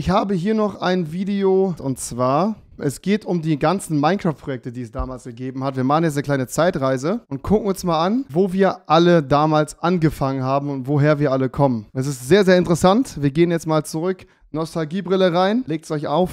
Ich habe hier noch ein Video und zwar es geht um die ganzen Minecraft-Projekte, die es damals gegeben hat. Wir machen jetzt eine kleine Zeitreise und gucken uns mal an, wo wir alle damals angefangen haben und woher wir alle kommen. Es ist sehr, sehr interessant. Wir gehen jetzt mal zurück. Nostalgiebrille rein, legt es euch auf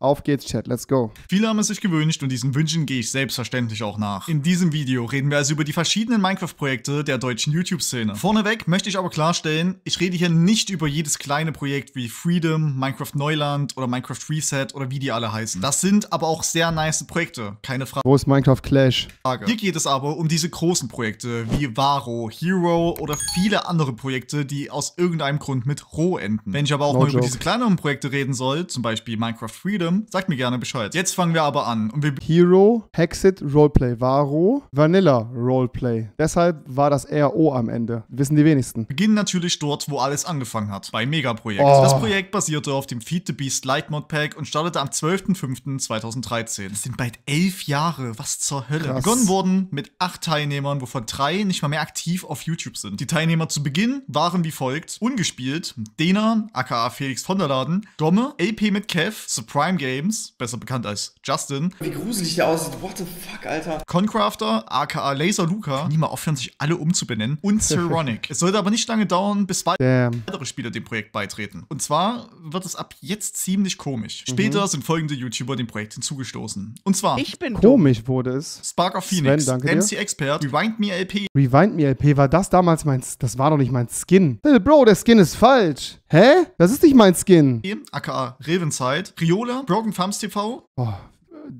auf geht's, Chat, let's go. Viele haben es sich gewünscht und diesen Wünschen gehe ich selbstverständlich auch nach. In diesem Video reden wir also über die verschiedenen Minecraft-Projekte der deutschen YouTube-Szene. Vorneweg möchte ich aber klarstellen, ich rede hier nicht über jedes kleine Projekt wie Freedom, Minecraft Neuland oder Minecraft Reset oder wie die alle heißen. Das sind aber auch sehr nice Projekte, keine Frage. Wo ist Minecraft Clash? Frage. Hier geht es aber um diese großen Projekte wie Varo, Hero oder viele andere Projekte, die aus irgendeinem Grund mit Roh enden. Wenn ich aber auch no mal joke. über diese kleineren Projekte reden soll, zum Beispiel Minecraft Freedom, Schirm? Sagt mir gerne Bescheid. Jetzt fangen wir aber an. Und wir Hero, Hexit, Roleplay, Varo, Vanilla, Roleplay. Deshalb war das RO am Ende. Wissen die wenigsten. Beginnen natürlich dort, wo alles angefangen hat. Bei Megaprojekt. Oh. Das Projekt basierte auf dem Feed the Beast Lightmod Pack und startete am 12.05.2013. Das sind bald elf Jahre. Was zur Hölle. Krass. Begonnen wurden mit acht Teilnehmern, wovon drei nicht mal mehr aktiv auf YouTube sind. Die Teilnehmer zu Beginn waren wie folgt. Ungespielt, Dena, aka Felix von der Laden, Domme, AP mit Kev, Supreme Games, besser bekannt als Justin. Wie gruselig der aussieht. What the fuck, Alter. Concrafter, aka Laser Luca. Nie mal aufhören, sich alle umzubenennen. Und Cyronic. es sollte aber nicht lange dauern, bis weitere Spieler dem Projekt beitreten. Und zwar wird es ab jetzt ziemlich komisch. Später mhm. sind folgende YouTuber dem Projekt hinzugestoßen. Und zwar. Ich bin komisch wurde es. Spark of Phoenix, Sven, MC dir. Expert, Rewind Me LP. Rewind Me LP, war das damals mein. Das war doch nicht mein Skin. Bro, der Skin ist falsch. Hä? Das ist nicht mein Skin. AKA Revenside, Riola, Broken Thumbs TV. Oh,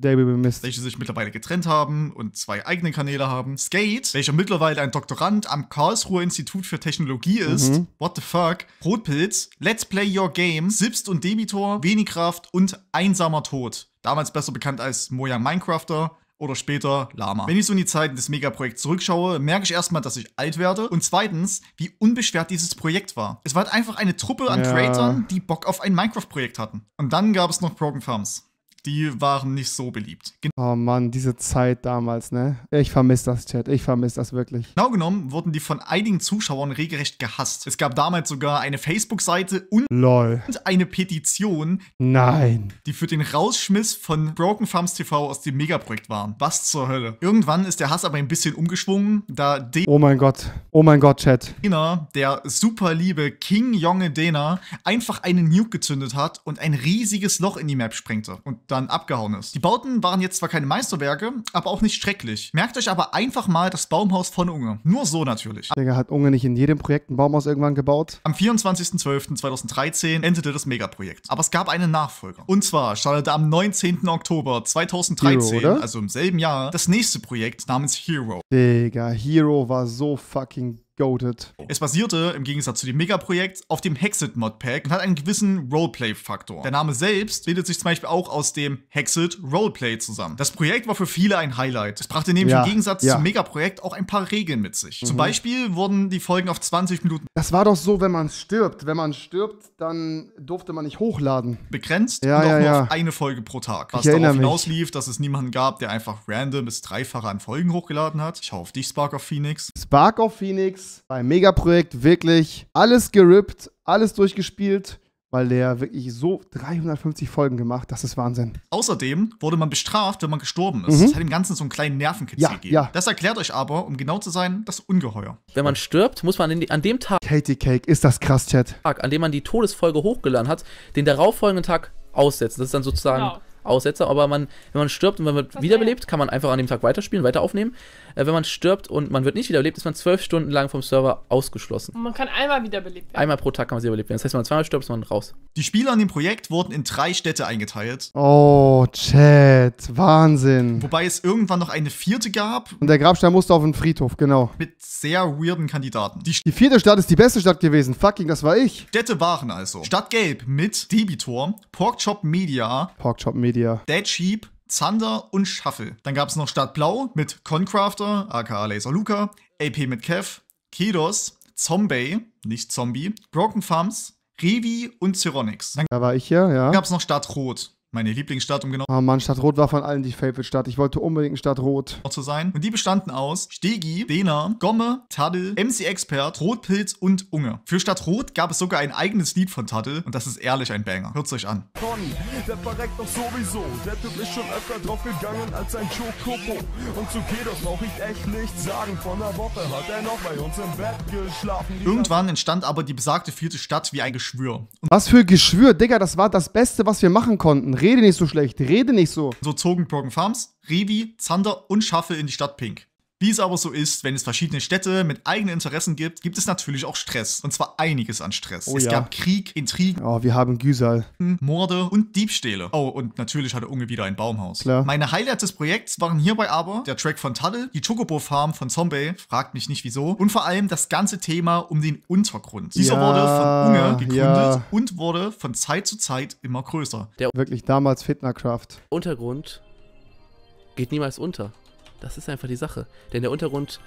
Welche sich mittlerweile getrennt haben und zwei eigene Kanäle haben. Skate, welcher mittlerweile ein Doktorand am Karlsruher Institut für Technologie ist. Mhm. What the fuck? Rotpilz, Let's Play Your Game, Sipst und Debitor, Wenigkraft und Einsamer Tod. Damals besser bekannt als Moja Minecrafter oder später Lama. Wenn ich so in die Zeiten des Megaprojekts zurückschaue, merke ich erstmal, dass ich alt werde und zweitens, wie unbeschwert dieses Projekt war. Es war halt einfach eine Truppe an ja. Creatern, die Bock auf ein Minecraft-Projekt hatten. Und dann gab es noch Broken Farms die waren nicht so beliebt. Gen oh Mann, diese Zeit damals, ne? Ich vermisse das, Chat. Ich vermisse das wirklich. Genau genommen wurden die von einigen Zuschauern regelrecht gehasst. Es gab damals sogar eine Facebook-Seite und, Lol. eine Petition. Nein. Die für den Rausschmiss von Broken Farms TV aus dem Megaprojekt waren. Was zur Hölle. Irgendwann ist der Hass aber ein bisschen umgeschwungen, da De Oh mein Gott. Oh mein Gott, Chat. Dena, der super liebe King Jonge Dena, einfach einen Nuke gezündet hat und ein riesiges Loch in die Map sprengte. Und dann abgehauen ist. Die Bauten waren jetzt zwar keine Meisterwerke, aber auch nicht schrecklich. Merkt euch aber einfach mal das Baumhaus von Unge. Nur so natürlich. Digga, hat Unge nicht in jedem Projekt ein Baumhaus irgendwann gebaut? Am 24.12.2013 endete das Megaprojekt. Aber es gab einen Nachfolger. Und zwar startete am 19. Oktober 2013, Hero, also im selben Jahr, das nächste Projekt namens Hero. Digga, Hero war so fucking goated. Es basierte, im Gegensatz zu dem Megaprojekt, auf dem Hexit-Modpack und hat einen gewissen Roleplay-Faktor. Der Name selbst bildet sich zum Beispiel auch aus dem Hexit-Roleplay zusammen. Das Projekt war für viele ein Highlight. Es brachte nämlich ja, im Gegensatz ja. zum Megaprojekt auch ein paar Regeln mit sich. Mhm. Zum Beispiel wurden die Folgen auf 20 Minuten. Das war doch so, wenn man stirbt. Wenn man stirbt, dann durfte man nicht hochladen. Begrenzt ja, und auch nur auf eine Folge pro Tag. Was ich darauf hinauslief, dass es niemanden gab, der einfach random bis dreifache an Folgen hochgeladen hat. Ich hoffe, dich, Spark of Phoenix. Spark of Phoenix beim Megaprojekt wirklich alles gerippt, alles durchgespielt weil der wirklich so 350 Folgen gemacht, das ist Wahnsinn. Außerdem wurde man bestraft, wenn man gestorben ist. Mhm. Das hat dem Ganzen so einen kleinen Nervenkitzel ja, gegeben. Ja. Das erklärt euch aber, um genau zu sein, das Ungeheuer. Wenn man stirbt, muss man an dem Tag. Katie Cake, ist das krass, Chat. an dem man die Todesfolge hochgeladen hat, den darauffolgenden Tag aussetzen. Das ist dann sozusagen. Genau. Aussetzer, aber man, wenn man stirbt und wenn man wiederbelebt, kann man einfach an dem Tag weiterspielen, weiter aufnehmen äh, wenn man stirbt und man wird nicht wiederbelebt, ist man zwölf Stunden lang vom Server ausgeschlossen. Und man kann einmal wiederbelebt werden. Einmal pro Tag kann man wiederbelebt werden. Das heißt, wenn man zweimal stirbt, ist man raus. Die Spieler an dem Projekt wurden in drei Städte eingeteilt. Oh, Chat. Wahnsinn. Wobei es irgendwann noch eine vierte gab. Und der Grabstein musste auf den Friedhof, genau. Mit sehr weirden Kandidaten. Die, die vierte Stadt ist die beste Stadt gewesen. Fucking, das war ich. Städte waren also Stadtgelb mit Debitor, Porkchop Media, Porkchop Media, Dead Sheep, Zander und Shuffle. Dann gab es noch Stadtblau mit Concrafter, aka Laser Luca, AP mit Kev, Kedos, Zombie, nicht Zombie, Broken Farms, Revi und Cyronix. Dann da war ich ja, ja. gab es noch Stadtrot meine Lieblingsstadt, um genau oh Mann, Stadt Rot war von allen die Favorite-Stadt. Ich wollte unbedingt in Stadt Rot zu sein. Und die bestanden aus Stegi, Dena, Gomme, Taddel, MC Expert, Rotpilz und Unge. Für Stadt Rot gab es sogar ein eigenes Lied von Taddel und das ist ehrlich ein Banger. Hört's euch an. Conny, der verreckt doch sowieso. Der Typ ist schon öfter draufgegangen als ein Schokopo. Und zu Kedos brauch ich echt nichts sagen. Von der Woche hat er noch bei uns im Bett geschlafen. Die Irgendwann entstand aber die besagte vierte Stadt wie ein Geschwür. Und was für Geschwür, Digga, das war das Beste, was wir machen konnten. Rede nicht so schlecht, rede nicht so. So zogen Broken Farms, Revi, Zander und Schaffel in die Stadt Pink. Wie es aber so ist, wenn es verschiedene Städte mit eigenen Interessen gibt, gibt es natürlich auch Stress. Und zwar einiges an Stress. Oh, es ja. gab Krieg, Intrigen. Oh, wir haben Güsal. Hm, Morde und Diebstähle. Oh, und natürlich hatte Unge wieder ein Baumhaus. Klar. Meine Highlights des Projekts waren hierbei aber der Track von Tuttle, die Chocobo Farm von Zombie, fragt mich nicht wieso, und vor allem das ganze Thema um den Untergrund. Dieser ja, wurde von Unge gegründet ja. und wurde von Zeit zu Zeit immer größer. Der wirklich damals Fitnerkraft. Untergrund geht niemals unter. Das ist einfach die Sache. Denn der Untergrund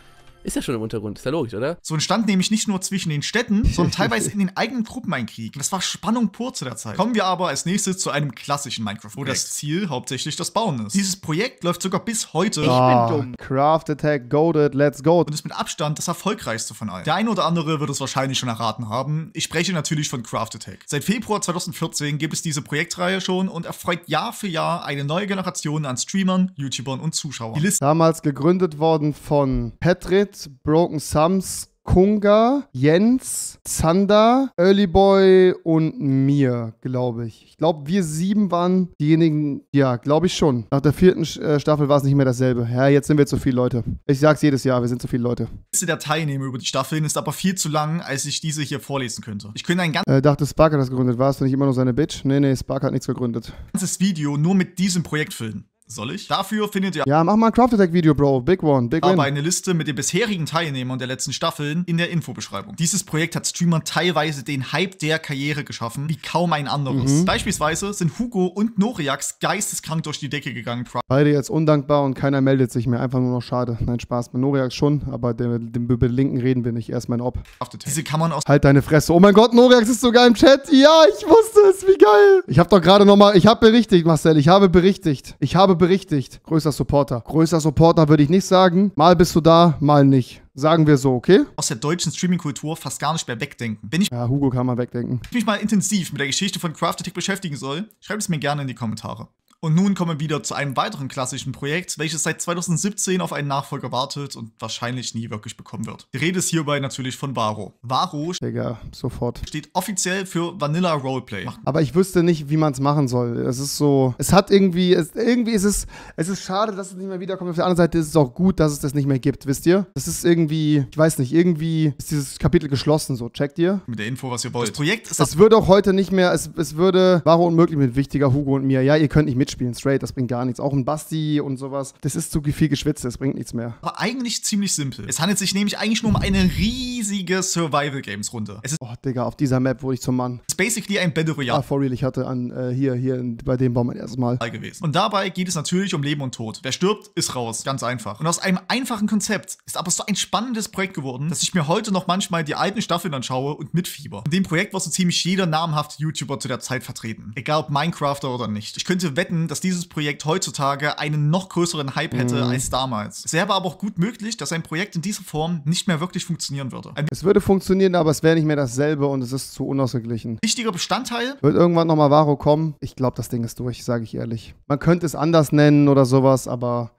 ist ja schon im Untergrund, ist ja logisch, oder? So entstand nämlich nicht nur zwischen den Städten, sondern teilweise in den eigenen Gruppen ein Krieg. Das war Spannung pur zu der Zeit. Kommen wir aber als nächstes zu einem klassischen Minecraft, wo das Ziel hauptsächlich das Bauen ist. Dieses Projekt läuft sogar bis heute. Ich bin ah. dumm. Craft Attack, goaded, let's go. Und ist mit Abstand das erfolgreichste von allen. Der eine oder andere wird es wahrscheinlich schon erraten haben. Ich spreche natürlich von Craft Attack. Seit Februar 2014 gibt es diese Projektreihe schon und erfreut Jahr für Jahr eine neue Generation an Streamern, YouTubern und Zuschauern. Die Liste damals gegründet worden von Petrit David, Broken Sums, Kunga, Jens, Zander, Early Boy und mir, glaube ich. Ich glaube, wir sieben waren diejenigen, ja, glaube ich schon. Nach der vierten äh, Staffel war es nicht mehr dasselbe. Ja, jetzt sind wir zu viele Leute. Ich sag's jedes Jahr, wir sind zu viele Leute. Die Liste der Teilnehmer über die Staffeln ist aber viel zu lang, als ich diese hier vorlesen könnte. Ich könnte ein ganz. Äh, dachte, Spark hat das gegründet. War es denn nicht immer nur seine Bitch? Nee, nee, Spark hat nichts gegründet. Ganzes Video nur mit diesem Projekt füllen. Soll ich? Dafür findet ihr. Ja, mach mal ein Craft Attack Video, Bro. Big one, big one. Aber eine Liste mit den bisherigen Teilnehmern der letzten Staffeln in der Infobeschreibung. Dieses Projekt hat Streamern teilweise den Hype der Karriere geschaffen, wie kaum ein anderes. Mhm. Beispielsweise sind Hugo und Noriax geisteskrank durch die Decke gegangen. Beide jetzt undankbar und keiner meldet sich mehr. Einfach nur noch schade. Nein, Spaß. Mit Noriax schon, aber dem, dem, dem Linken reden wir nicht. Erst mein Ob. Diese kann man aus. Halt deine Fresse. Oh mein Gott, Noriax ist sogar im Chat. Ja, ich wusste es. Wie geil. Ich habe doch gerade nochmal. Ich habe berichtigt, Marcel. Ich habe berichtigt. Ich habe berichtigt. Größer Supporter. Größer Supporter würde ich nicht sagen. Mal bist du da, mal nicht. Sagen wir so, okay? Aus der deutschen Streaming-Kultur fast gar nicht mehr wegdenken. Wenn ich ja, Hugo kann man wegdenken. ich mich mal intensiv mit der Geschichte von Craft Attack beschäftigen soll, schreibt es mir gerne in die Kommentare. Und nun kommen wir wieder zu einem weiteren klassischen Projekt, welches seit 2017 auf einen Nachfolger wartet und wahrscheinlich nie wirklich bekommen wird. Die Rede ist hierbei natürlich von Varo. Varo Digga, sofort. steht offiziell für Vanilla Roleplay. Aber ich wüsste nicht, wie man es machen soll. Es ist so, es hat irgendwie, es, irgendwie ist es, es ist schade, dass es nicht mehr wiederkommt. Auf der anderen Seite ist es auch gut, dass es das nicht mehr gibt, wisst ihr? Das ist irgendwie, ich weiß nicht, irgendwie ist dieses Kapitel geschlossen, so, checkt ihr? Mit der Info, was ihr wollt. Das Projekt ist... Es würde auch heute nicht mehr, es, es würde Varo unmöglich mit wichtiger Hugo und mir. Ja, ihr könnt nicht mit spielen straight, das bringt gar nichts. Auch ein Basti und sowas, das ist zu viel Geschwitze, das bringt nichts mehr. Aber eigentlich ziemlich simpel. Es handelt sich nämlich eigentlich nur um eine riesige Survival-Games-Runde. oh, Digga, auf dieser Map wurde ich zum Mann. Es ist basically ein Battle Royale. Ah, for real, ich hatte an, äh, hier, hier bei dem Baum mein erstes Mal. Gewesen. Und dabei geht es natürlich um Leben und Tod. Wer stirbt, ist raus. Ganz einfach. Und aus einem einfachen Konzept ist aber so ein spannendes Projekt geworden, dass ich mir heute noch manchmal die alten Staffeln anschaue und mitfieber. In dem Projekt war so ziemlich jeder namhafte YouTuber zu der Zeit vertreten. Egal ob Minecrafter oder nicht. Ich könnte wetten, hätten, dass dieses Projekt heutzutage einen noch größeren Hype hätte mhm. als damals. Es wäre aber auch gut möglich, dass ein Projekt in dieser Form nicht mehr wirklich funktionieren würde. Ein es würde funktionieren, aber es wäre nicht mehr dasselbe und es ist zu unausgeglichen. Wichtiger Bestandteil. Wird irgendwann nochmal Varo kommen. Ich glaube, das Ding ist durch, sage ich ehrlich. Man könnte es anders nennen oder sowas, aber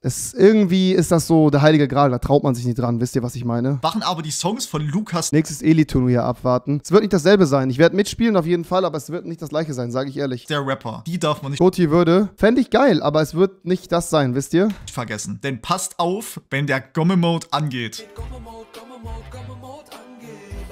es, irgendwie ist das so der heilige Gral, da traut man sich nicht dran, wisst ihr, was ich meine? Machen aber die Songs von Lukas. Nächstes Eli-Turnier abwarten. Es wird nicht dasselbe sein. Ich werde mitspielen auf jeden Fall, aber es wird nicht das gleiche sein, sage ich ehrlich. Der Rapper, die darf man nicht. Goti würde, fände ich geil, aber es wird nicht das sein, wisst ihr? Nicht vergessen, denn passt auf, wenn der Gomme-Mode angeht. Gomme-Mode, Gomme-Mode, Gomme-Mode.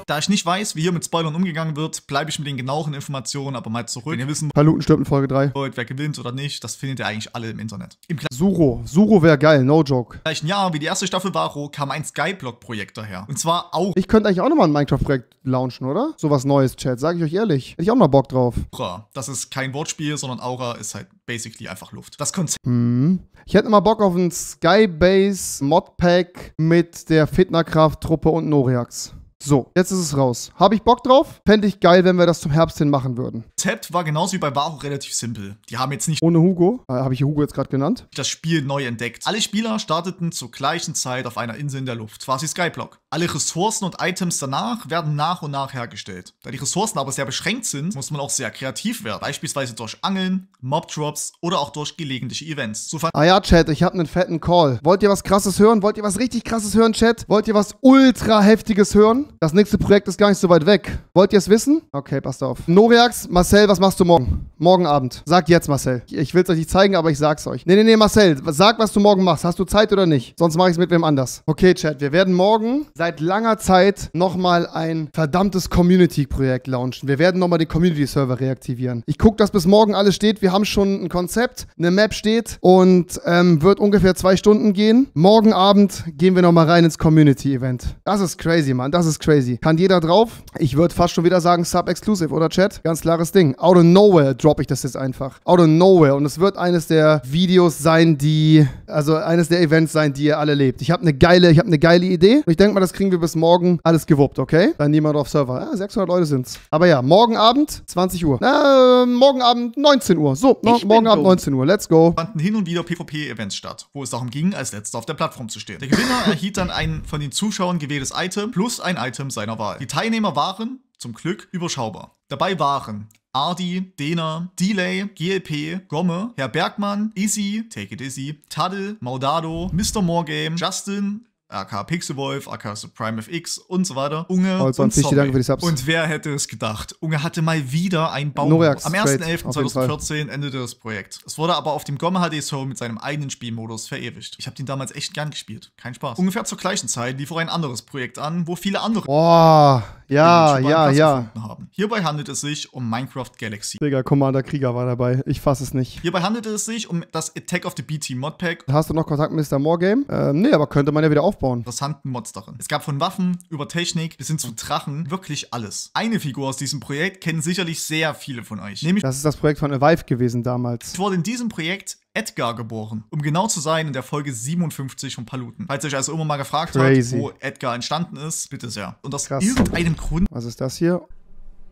Da ich nicht weiß, wie hier mit Spoilern umgegangen wird, bleibe ich mit den genauen Informationen aber mal zurück. Wenn ihr wissen Paluten stirbt in Folge 3. Wollt, wer gewinnt oder nicht, das findet ihr eigentlich alle im Internet. Im Suro. Suro wäre geil, no joke. Im gleichen Jahr wie die erste Staffel Varo kam ein Skyblock-Projekt daher. Und zwar auch. Ich könnte eigentlich auch nochmal ein Minecraft-Projekt launchen, oder? Sowas Neues, Chat, sage ich euch ehrlich. Hätte ich auch mal Bock drauf. Aura. Das ist kein Wortspiel, sondern Aura ist halt basically einfach Luft. Das Konzept. Hm. Ich hätte mal Bock auf ein Skybase Modpack mit der Fitnerkraft-Truppe und Noriax. So, jetzt ist es raus. Habe ich Bock drauf? Fände ich geil, wenn wir das zum Herbst hin machen würden. Das war genauso wie bei Varo relativ simpel. Die haben jetzt nicht... Ohne Hugo, äh, habe ich Hugo jetzt gerade genannt. ...das Spiel neu entdeckt. Alle Spieler starteten zur gleichen Zeit auf einer Insel in der Luft. Quasi Skyblock. Alle Ressourcen und Items danach werden nach und nach hergestellt. Da die Ressourcen aber sehr beschränkt sind, muss man auch sehr kreativ werden. Beispielsweise durch Angeln, Mobdrops oder auch durch gelegentliche Events. So ah ja, Chat, ich habe einen fetten Call. Wollt ihr was krasses hören? Wollt ihr was richtig krasses hören, Chat? Wollt ihr was ultra heftiges hören? Das nächste Projekt ist gar nicht so weit weg. Wollt ihr es wissen? Okay, passt auf. Noriax, Marcel, was machst du morgen? Morgen Abend. Sagt jetzt, Marcel. Ich, will es euch nicht zeigen, aber ich sag's euch. Nee, nee, nee, Marcel, sag, was du morgen machst. Hast du Zeit oder nicht? Sonst mache ich es mit wem anders. Okay, Chat, wir werden morgen. Seit seit langer Zeit nochmal ein verdammtes Community-Projekt launchen. Wir werden nochmal den Community-Server reaktivieren. Ich gucke, dass bis morgen alles steht. Wir haben schon ein Konzept, eine Map steht und ähm, wird ungefähr zwei Stunden gehen. Morgen Abend gehen wir nochmal rein ins Community-Event. Das ist crazy, Mann. Das ist crazy. Kann jeder drauf? Ich würde fast schon wieder sagen Sub-Exclusive, oder Chat? Ganz klares Ding. Out of nowhere droppe ich das jetzt einfach. Out of nowhere. Und es wird eines der Videos sein, die, also eines der Events sein, die ihr alle lebt. Ich habe eine geile, ich habe eine geile Idee. Und ich denke mal, das kriegen wir bis morgen alles gewuppt, okay? Dann niemand auf Server. Ja, 600 Leute sind's. Aber ja, morgen Abend 20 Uhr. Äh, morgen Abend 19 Uhr. So, no, morgen Abend 19 Uhr. Let's go. Fanden hin und wieder PvP-Events statt, wo es darum ging, als letzter auf der Plattform zu stehen. Der Gewinner erhielt dann ein von den Zuschauern gewähltes Item plus ein Item seiner Wahl. Die Teilnehmer waren, zum Glück, überschaubar. Dabei waren Ardi, Dena, Delay, GLP, Gomme, Herr Bergmann, Izzy, Take It Izzy, Taddle, Maudado, Mr. Morgame, Justin, AK Pixelwolf, AK so Prime FX und so weiter. Unge All oh, und, Zombie. für die Subs. und wer hätte es gedacht? Unge hatte mal wieder einen Baum. Noreax Am 1.11.2014 endete das Projekt. Es wurde aber auf dem GOM HD Soul mit seinem eigenen Spielmodus verewigt. Ich habe den damals echt gern gespielt. Kein Spaß. Ungefähr zur gleichen Zeit lief auch ein anderes Projekt an, wo viele andere... Oh, ja, ja, ja. Haben. Hierbei handelt es sich um Minecraft Galaxy. Digga, Commander Krieger war dabei. Ich fasse es nicht. Hierbei handelt es sich um das Attack of the BT Modpack. Hast du noch Kontakt mit Mr. Moore Game? Ähm, nee, aber könnte man ja wieder aufbauen. Interessanten Mods darin. Es gab von Waffen über Technik bis hin zu Drachen wirklich alles. Eine Figur aus diesem Projekt kennen sicherlich sehr viele von euch. Nämlich das ist das Projekt von Avive gewesen damals. Es wurde in diesem Projekt Edgar geboren. Um genau zu sein, in der Folge 57 von Paluten. Falls ihr euch also immer mal gefragt Crazy. habt, wo Edgar entstanden ist, bitte sehr. Und aus Krass. irgendeinem Grund. Was ist das hier?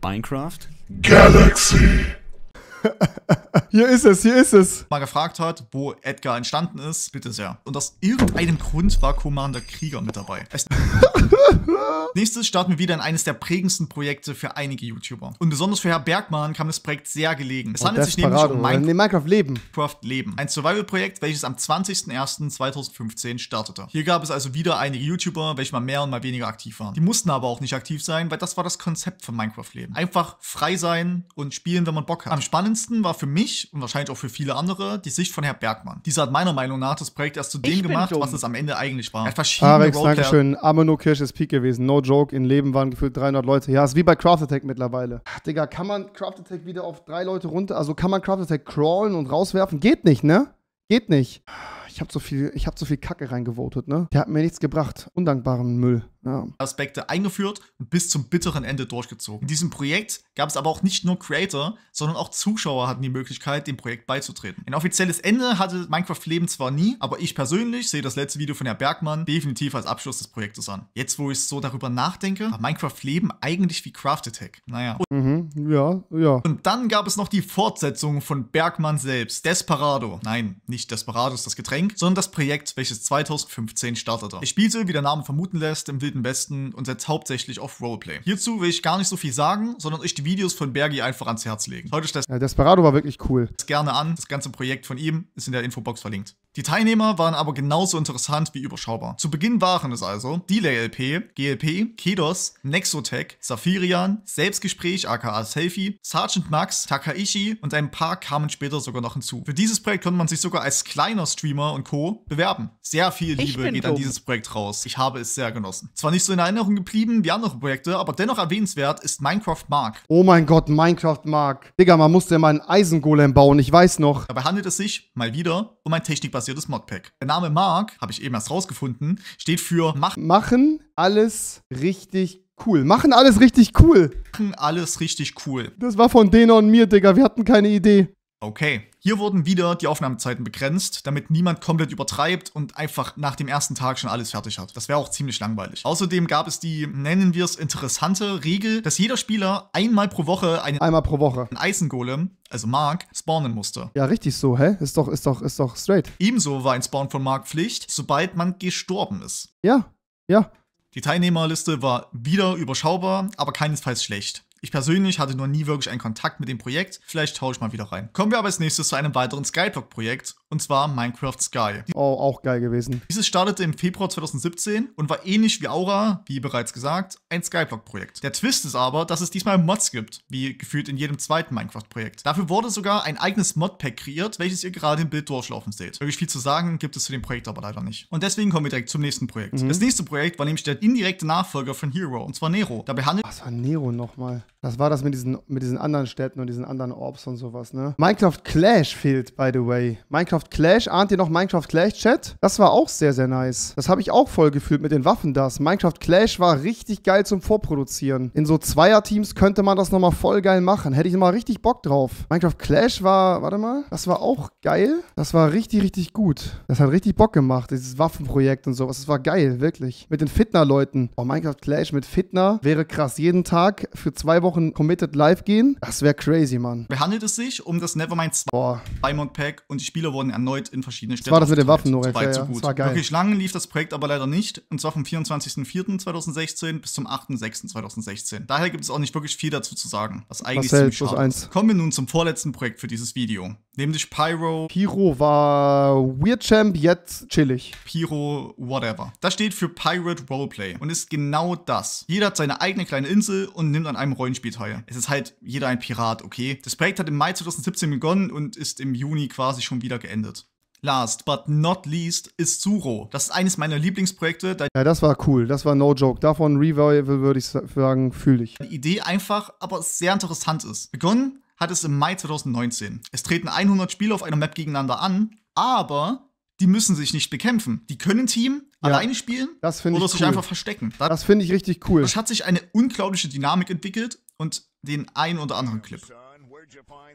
Minecraft? Galaxy! Hier ist es, hier ist es. Mal gefragt hat, wo Edgar entstanden ist. Bitte sehr. Und aus irgendeinem Grund war Commander Krieger mit dabei. Nächstes starten wir wieder in eines der prägendsten Projekte für einige YouTuber. Und besonders für Herr Bergmann kam das Projekt sehr gelegen. Es oh, handelt sich nämlich um Minecraft, Minecraft Leben. Minecraft Leben. Ein Survival-Projekt, welches am 20.01.2015 startete. Hier gab es also wieder einige YouTuber, welche mal mehr und mal weniger aktiv waren. Die mussten aber auch nicht aktiv sein, weil das war das Konzept von Minecraft Leben. Einfach frei sein und spielen, wenn man Bock hat. Am spannendsten war für mich und wahrscheinlich auch für viele andere die Sicht von Herr Bergmann. Dieser hat meiner Meinung nach das Projekt erst zu dem gemacht, dumm. was es am Ende eigentlich war. Er hat verschiedene Alex, danke schön. Amino Kirsch ist Peak gewesen. No joke. In Leben waren gefühlt 300 Leute. Ja, ist wie bei Craft Attack mittlerweile. Ach, Digga, kann man Craft Attack wieder auf drei Leute runter? Also kann man Craft Attack crawlen und rauswerfen? Geht nicht, ne? Geht nicht ich habe so viel, ich habe so viel Kacke reingevotet, ne? Der hat mir nichts gebracht. Undankbaren Müll. Ja. Aspekte eingeführt und bis zum bitteren Ende durchgezogen. In diesem Projekt gab es aber auch nicht nur Creator, sondern auch Zuschauer hatten die Möglichkeit, dem Projekt beizutreten. Ein offizielles Ende hatte Minecraft Leben zwar nie, aber ich persönlich sehe das letzte Video von Herrn Bergmann definitiv als Abschluss des Projektes an. Jetzt, wo ich so darüber nachdenke, war Minecraft Leben eigentlich wie Craft Attack. Naja. Mhm, ja, ja. Und dann gab es noch die Fortsetzung von Bergmann selbst. Desperado. Nein, nicht Desperado ist das Getränk Event, sondern das Projekt, welches 2015 startete. Ich spielte, wie der Name vermuten lässt, im Wilden Westen und setze hauptsächlich auf Roleplay. Hierzu will ich gar nicht so viel sagen, sondern euch die Videos von Bergi einfach ans Herz legen. Heute euch das ja, Desperado war wirklich cool. gerne an. Das ganze Projekt von ihm ist in der Infobox verlinkt. Die Teilnehmer waren aber genauso interessant wie überschaubar. Zu Beginn waren es also Delay LP, GLP, Kedos, Nexotech, Safirian, Selbstgespräch aka Selfie, Sergeant Max, Takaishi und ein paar kamen später sogar noch hinzu. Für dieses Projekt konnte man sich sogar als kleiner Streamer und Co. bewerben. Sehr viel Liebe geht dumm. an dieses Projekt raus. Ich habe es sehr genossen. Zwar nicht so in Erinnerung geblieben wie andere Projekte, aber dennoch erwähnenswert ist Minecraft Mark. Oh mein Gott, Minecraft Mark. Digga, man musste ja mal einen Eisengolem bauen, ich weiß noch. Dabei handelt es sich, mal wieder, um ein technikbasiertes Modpack. Der Name Mark, habe ich eben erst rausgefunden, steht für Mach Machen alles richtig cool. Machen alles richtig cool. Machen alles richtig cool. Das war von denen und mir, Digga. Wir hatten keine Idee. Okay, hier wurden wieder die Aufnahmezeiten begrenzt, damit niemand komplett übertreibt und einfach nach dem ersten Tag schon alles fertig hat. Das wäre auch ziemlich langweilig. Außerdem gab es die, nennen wir es, interessante Regel, dass jeder Spieler einmal pro Woche einen, einmal pro Woche. einen Eisengolem also Mark, spawnen musste. Ja, richtig so, hä? Ist doch, ist doch, ist doch straight. Ebenso war ein Spawn von Mark Pflicht, sobald man gestorben ist. Ja, ja. Die Teilnehmerliste war wieder überschaubar, aber keinesfalls schlecht. Ich persönlich hatte nur nie wirklich einen Kontakt mit dem Projekt, vielleicht tausche ich mal wieder rein. Kommen wir aber als nächstes zu einem weiteren Skyblock-Projekt und zwar Minecraft Sky. Oh, auch geil gewesen. Dieses startete im Februar 2017 und war ähnlich wie Aura, wie bereits gesagt, ein Skyblock-Projekt. Der Twist ist aber, dass es diesmal Mods gibt, wie gefühlt in jedem zweiten Minecraft-Projekt. Dafür wurde sogar ein eigenes Modpack kreiert, welches ihr gerade im Bild durchlaufen seht. Wirklich viel zu sagen gibt es zu dem Projekt aber leider nicht. Und deswegen kommen wir direkt zum nächsten Projekt. Mhm. Das nächste Projekt war nämlich der indirekte Nachfolger von Hero, und zwar Nero. Dabei handelt... Was war Nero nochmal? Was war das mit diesen, mit diesen anderen Städten und diesen anderen Orbs und sowas, ne? Minecraft Clash fehlt, by the way. Minecraft Clash, ahnt ihr noch Minecraft Clash, Chat? Das war auch sehr, sehr nice. Das habe ich auch voll gefühlt mit den Waffen, das. Minecraft Clash war richtig geil zum Vorproduzieren. In so Zweierteams könnte man das nochmal voll geil machen. Hätte ich nochmal richtig Bock drauf. Minecraft Clash war, warte mal, das war auch geil. Das war richtig, richtig gut. Das hat richtig Bock gemacht, dieses Waffenprojekt und sowas. Das war geil, wirklich. Mit den Fitner-Leuten. Oh, Minecraft Clash mit Fitner wäre krass. Jeden Tag für zwei Wochen auch Committed Live gehen. Das wäre crazy, Mann. Behandelt es sich um das Nevermind 2 Diamond Pack und die Spieler wurden erneut in verschiedene Städte. Das war das mit den Waffen, Norek. Ja, so Das war geil. Wirklich lang lief das Projekt aber leider nicht. Und zwar vom 24.04.2016 bis zum 8.06.2016. Daher gibt es auch nicht wirklich viel dazu zu sagen. Was eigentlich was ziemlich schade ist. Kommen wir nun zum vorletzten Projekt für dieses Video. Nämlich Pyro. Pyro war Weird Champ, jetzt chillig. Pyro, whatever. Das steht für Pirate Roleplay und ist genau das. Jeder hat seine eigene kleine Insel und nimmt an einem Rollenspiel gespielt habe. Es ist halt jeder ein Pirat, okay? Das Projekt hat im Mai 2017 begonnen und ist im Juni quasi schon wieder geendet. Last but not least ist Zuro. Das ist eines meiner Lieblingsprojekte. Da ja, das war cool. Das war no joke. Davon Revival würde ich sagen, fühle ich. Die Idee einfach, aber sehr interessant ist. Begonnen hat es im Mai 2019. Es treten 100 Spieler auf einer Map gegeneinander an, aber die müssen sich nicht bekämpfen. Die können Team ja, alleine spielen oder sich cool. einfach verstecken. Das, das finde ich richtig cool. Es hat sich eine unglaubliche Dynamik entwickelt und den ein oder anderen Clip.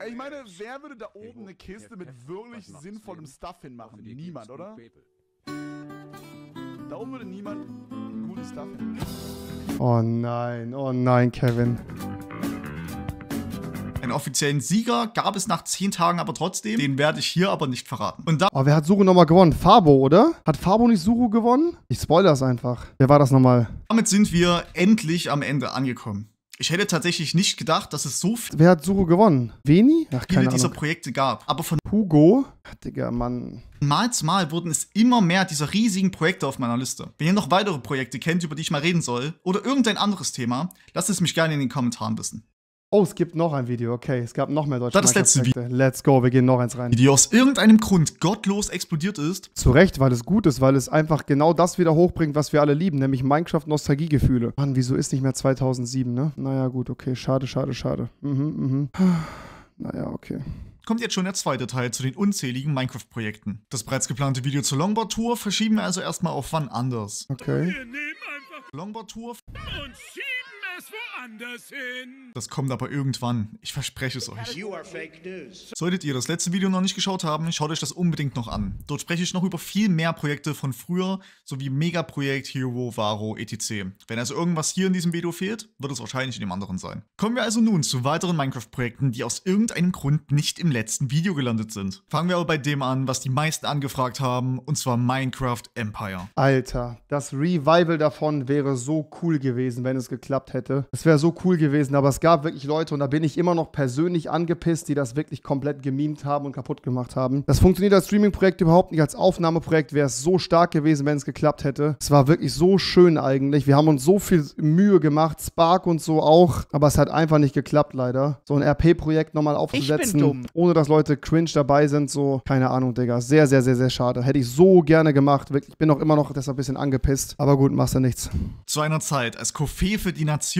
Ich meine, wer würde da oben eine Kiste mit wirklich sinnvollem Stuff hinmachen? Niemand, oder? Da oben würde niemand gutes Stuff hinmachen. Oh nein, oh nein, Kevin. Einen offiziellen Sieger gab es nach 10 Tagen aber trotzdem. Den werde ich hier aber nicht verraten. Und da oh, wer hat Suru nochmal gewonnen? Fabo, oder? Hat Fabo nicht Suru gewonnen? Ich spoilere das einfach. Wer war das nochmal? Damit sind wir endlich am Ende angekommen. Ich hätte tatsächlich nicht gedacht, dass es so viel. Wer hat Suro gewonnen? Veni? Ach, viele Ahnung. dieser Projekte gab. Aber von Hugo? Digga, Mann. Mal zu Mal wurden es immer mehr dieser riesigen Projekte auf meiner Liste. Wenn ihr noch weitere Projekte kennt, über die ich mal reden soll, oder irgendein anderes Thema, lasst es mich gerne in den Kommentaren wissen. Oh, es gibt noch ein Video. Okay, es gab noch mehr deutsche Das letzte Video. Let's go, wir gehen noch eins rein. Die aus irgendeinem Grund gottlos explodiert ist. Zu Recht, weil es gut ist, weil es einfach genau das wieder hochbringt, was wir alle lieben, nämlich Minecraft-Nostalgiegefühle. Mann, wieso ist nicht mehr 2007, ne? Naja, gut, okay, schade, schade, schade. Mhm, mhm. Naja, okay kommt jetzt schon der zweite Teil zu den unzähligen Minecraft-Projekten. Das bereits geplante Video zur Longboard-Tour verschieben wir also erstmal auf wann anders. Okay. Wir nehmen einfach Longboard-Tour und schieben es woanders hin. Das kommt aber irgendwann. Ich verspreche es euch. Solltet ihr das letzte Video noch nicht geschaut haben, schaut euch das unbedingt noch an. Dort spreche ich noch über viel mehr Projekte von früher, sowie Megaprojekt Hero, Varo, etc. Wenn also irgendwas hier in diesem Video fehlt, wird es wahrscheinlich in dem anderen sein. Kommen wir also nun zu weiteren Minecraft-Projekten, die aus irgendeinem Grund nicht im letzten Video gelandet sind. Fangen wir aber bei dem an, was die meisten angefragt haben, und zwar Minecraft Empire. Alter, das Revival davon wäre so cool gewesen, wenn es geklappt hätte hätte. Das wäre so cool gewesen, aber es gab wirklich Leute und da bin ich immer noch persönlich angepisst, die das wirklich komplett gemimt haben und kaputt gemacht haben. Das funktioniert als Streaming-Projekt überhaupt nicht. Als Aufnahmeprojekt wäre es so stark gewesen, wenn es geklappt hätte. Es war wirklich so schön eigentlich. Wir haben uns so viel Mühe gemacht, Spark und so auch, aber es hat einfach nicht geklappt leider. So ein RP-Projekt nochmal aufzusetzen, ohne dass Leute cringe dabei sind, so, keine Ahnung, Digga. Sehr, sehr, sehr, sehr schade. Hätte ich so gerne gemacht. Wirklich, ich bin auch immer noch deshalb ein bisschen angepisst. Aber gut, machst du nichts. Zu einer Zeit, als Koffee für die Nation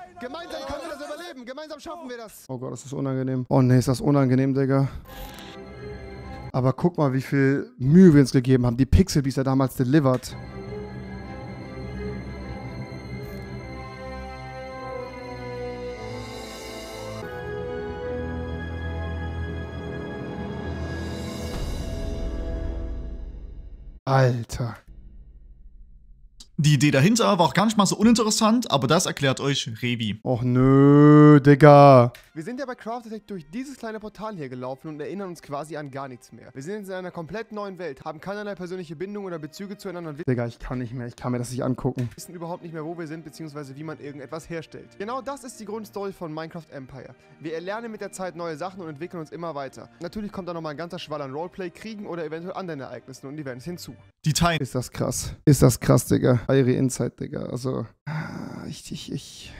Gemeinsam können wir das überleben. Gemeinsam schaffen wir das. Oh Gott, das ist unangenehm. Oh nee, ist das unangenehm, Digga. Aber guck mal, wie viel Mühe wir uns gegeben haben. Die Pixel, die damals delivered. Alter. Die Idee dahinter war auch gar nicht mal so uninteressant, aber das erklärt euch Revi. Och nö, Digga. Wir sind ja bei Craft Attack durch dieses kleine Portal hier gelaufen und erinnern uns quasi an gar nichts mehr. Wir sind jetzt in einer komplett neuen Welt, haben keinerlei persönliche Bindung oder Bezüge zueinander. Digga, ich kann nicht mehr, ich kann mir das nicht angucken. Wir wissen überhaupt nicht mehr, wo wir sind, beziehungsweise wie man irgendetwas herstellt. Genau das ist die Grundstory von Minecraft Empire. Wir erlernen mit der Zeit neue Sachen und entwickeln uns immer weiter. Natürlich kommt da nochmal ein ganzer Schwall an Roleplay, Kriegen oder eventuell anderen Ereignissen und Events hinzu. Die Teil. Ist das krass. Ist das krass, Digga. Fiery Insight, Digga. Also, ah, ich, ich, ich.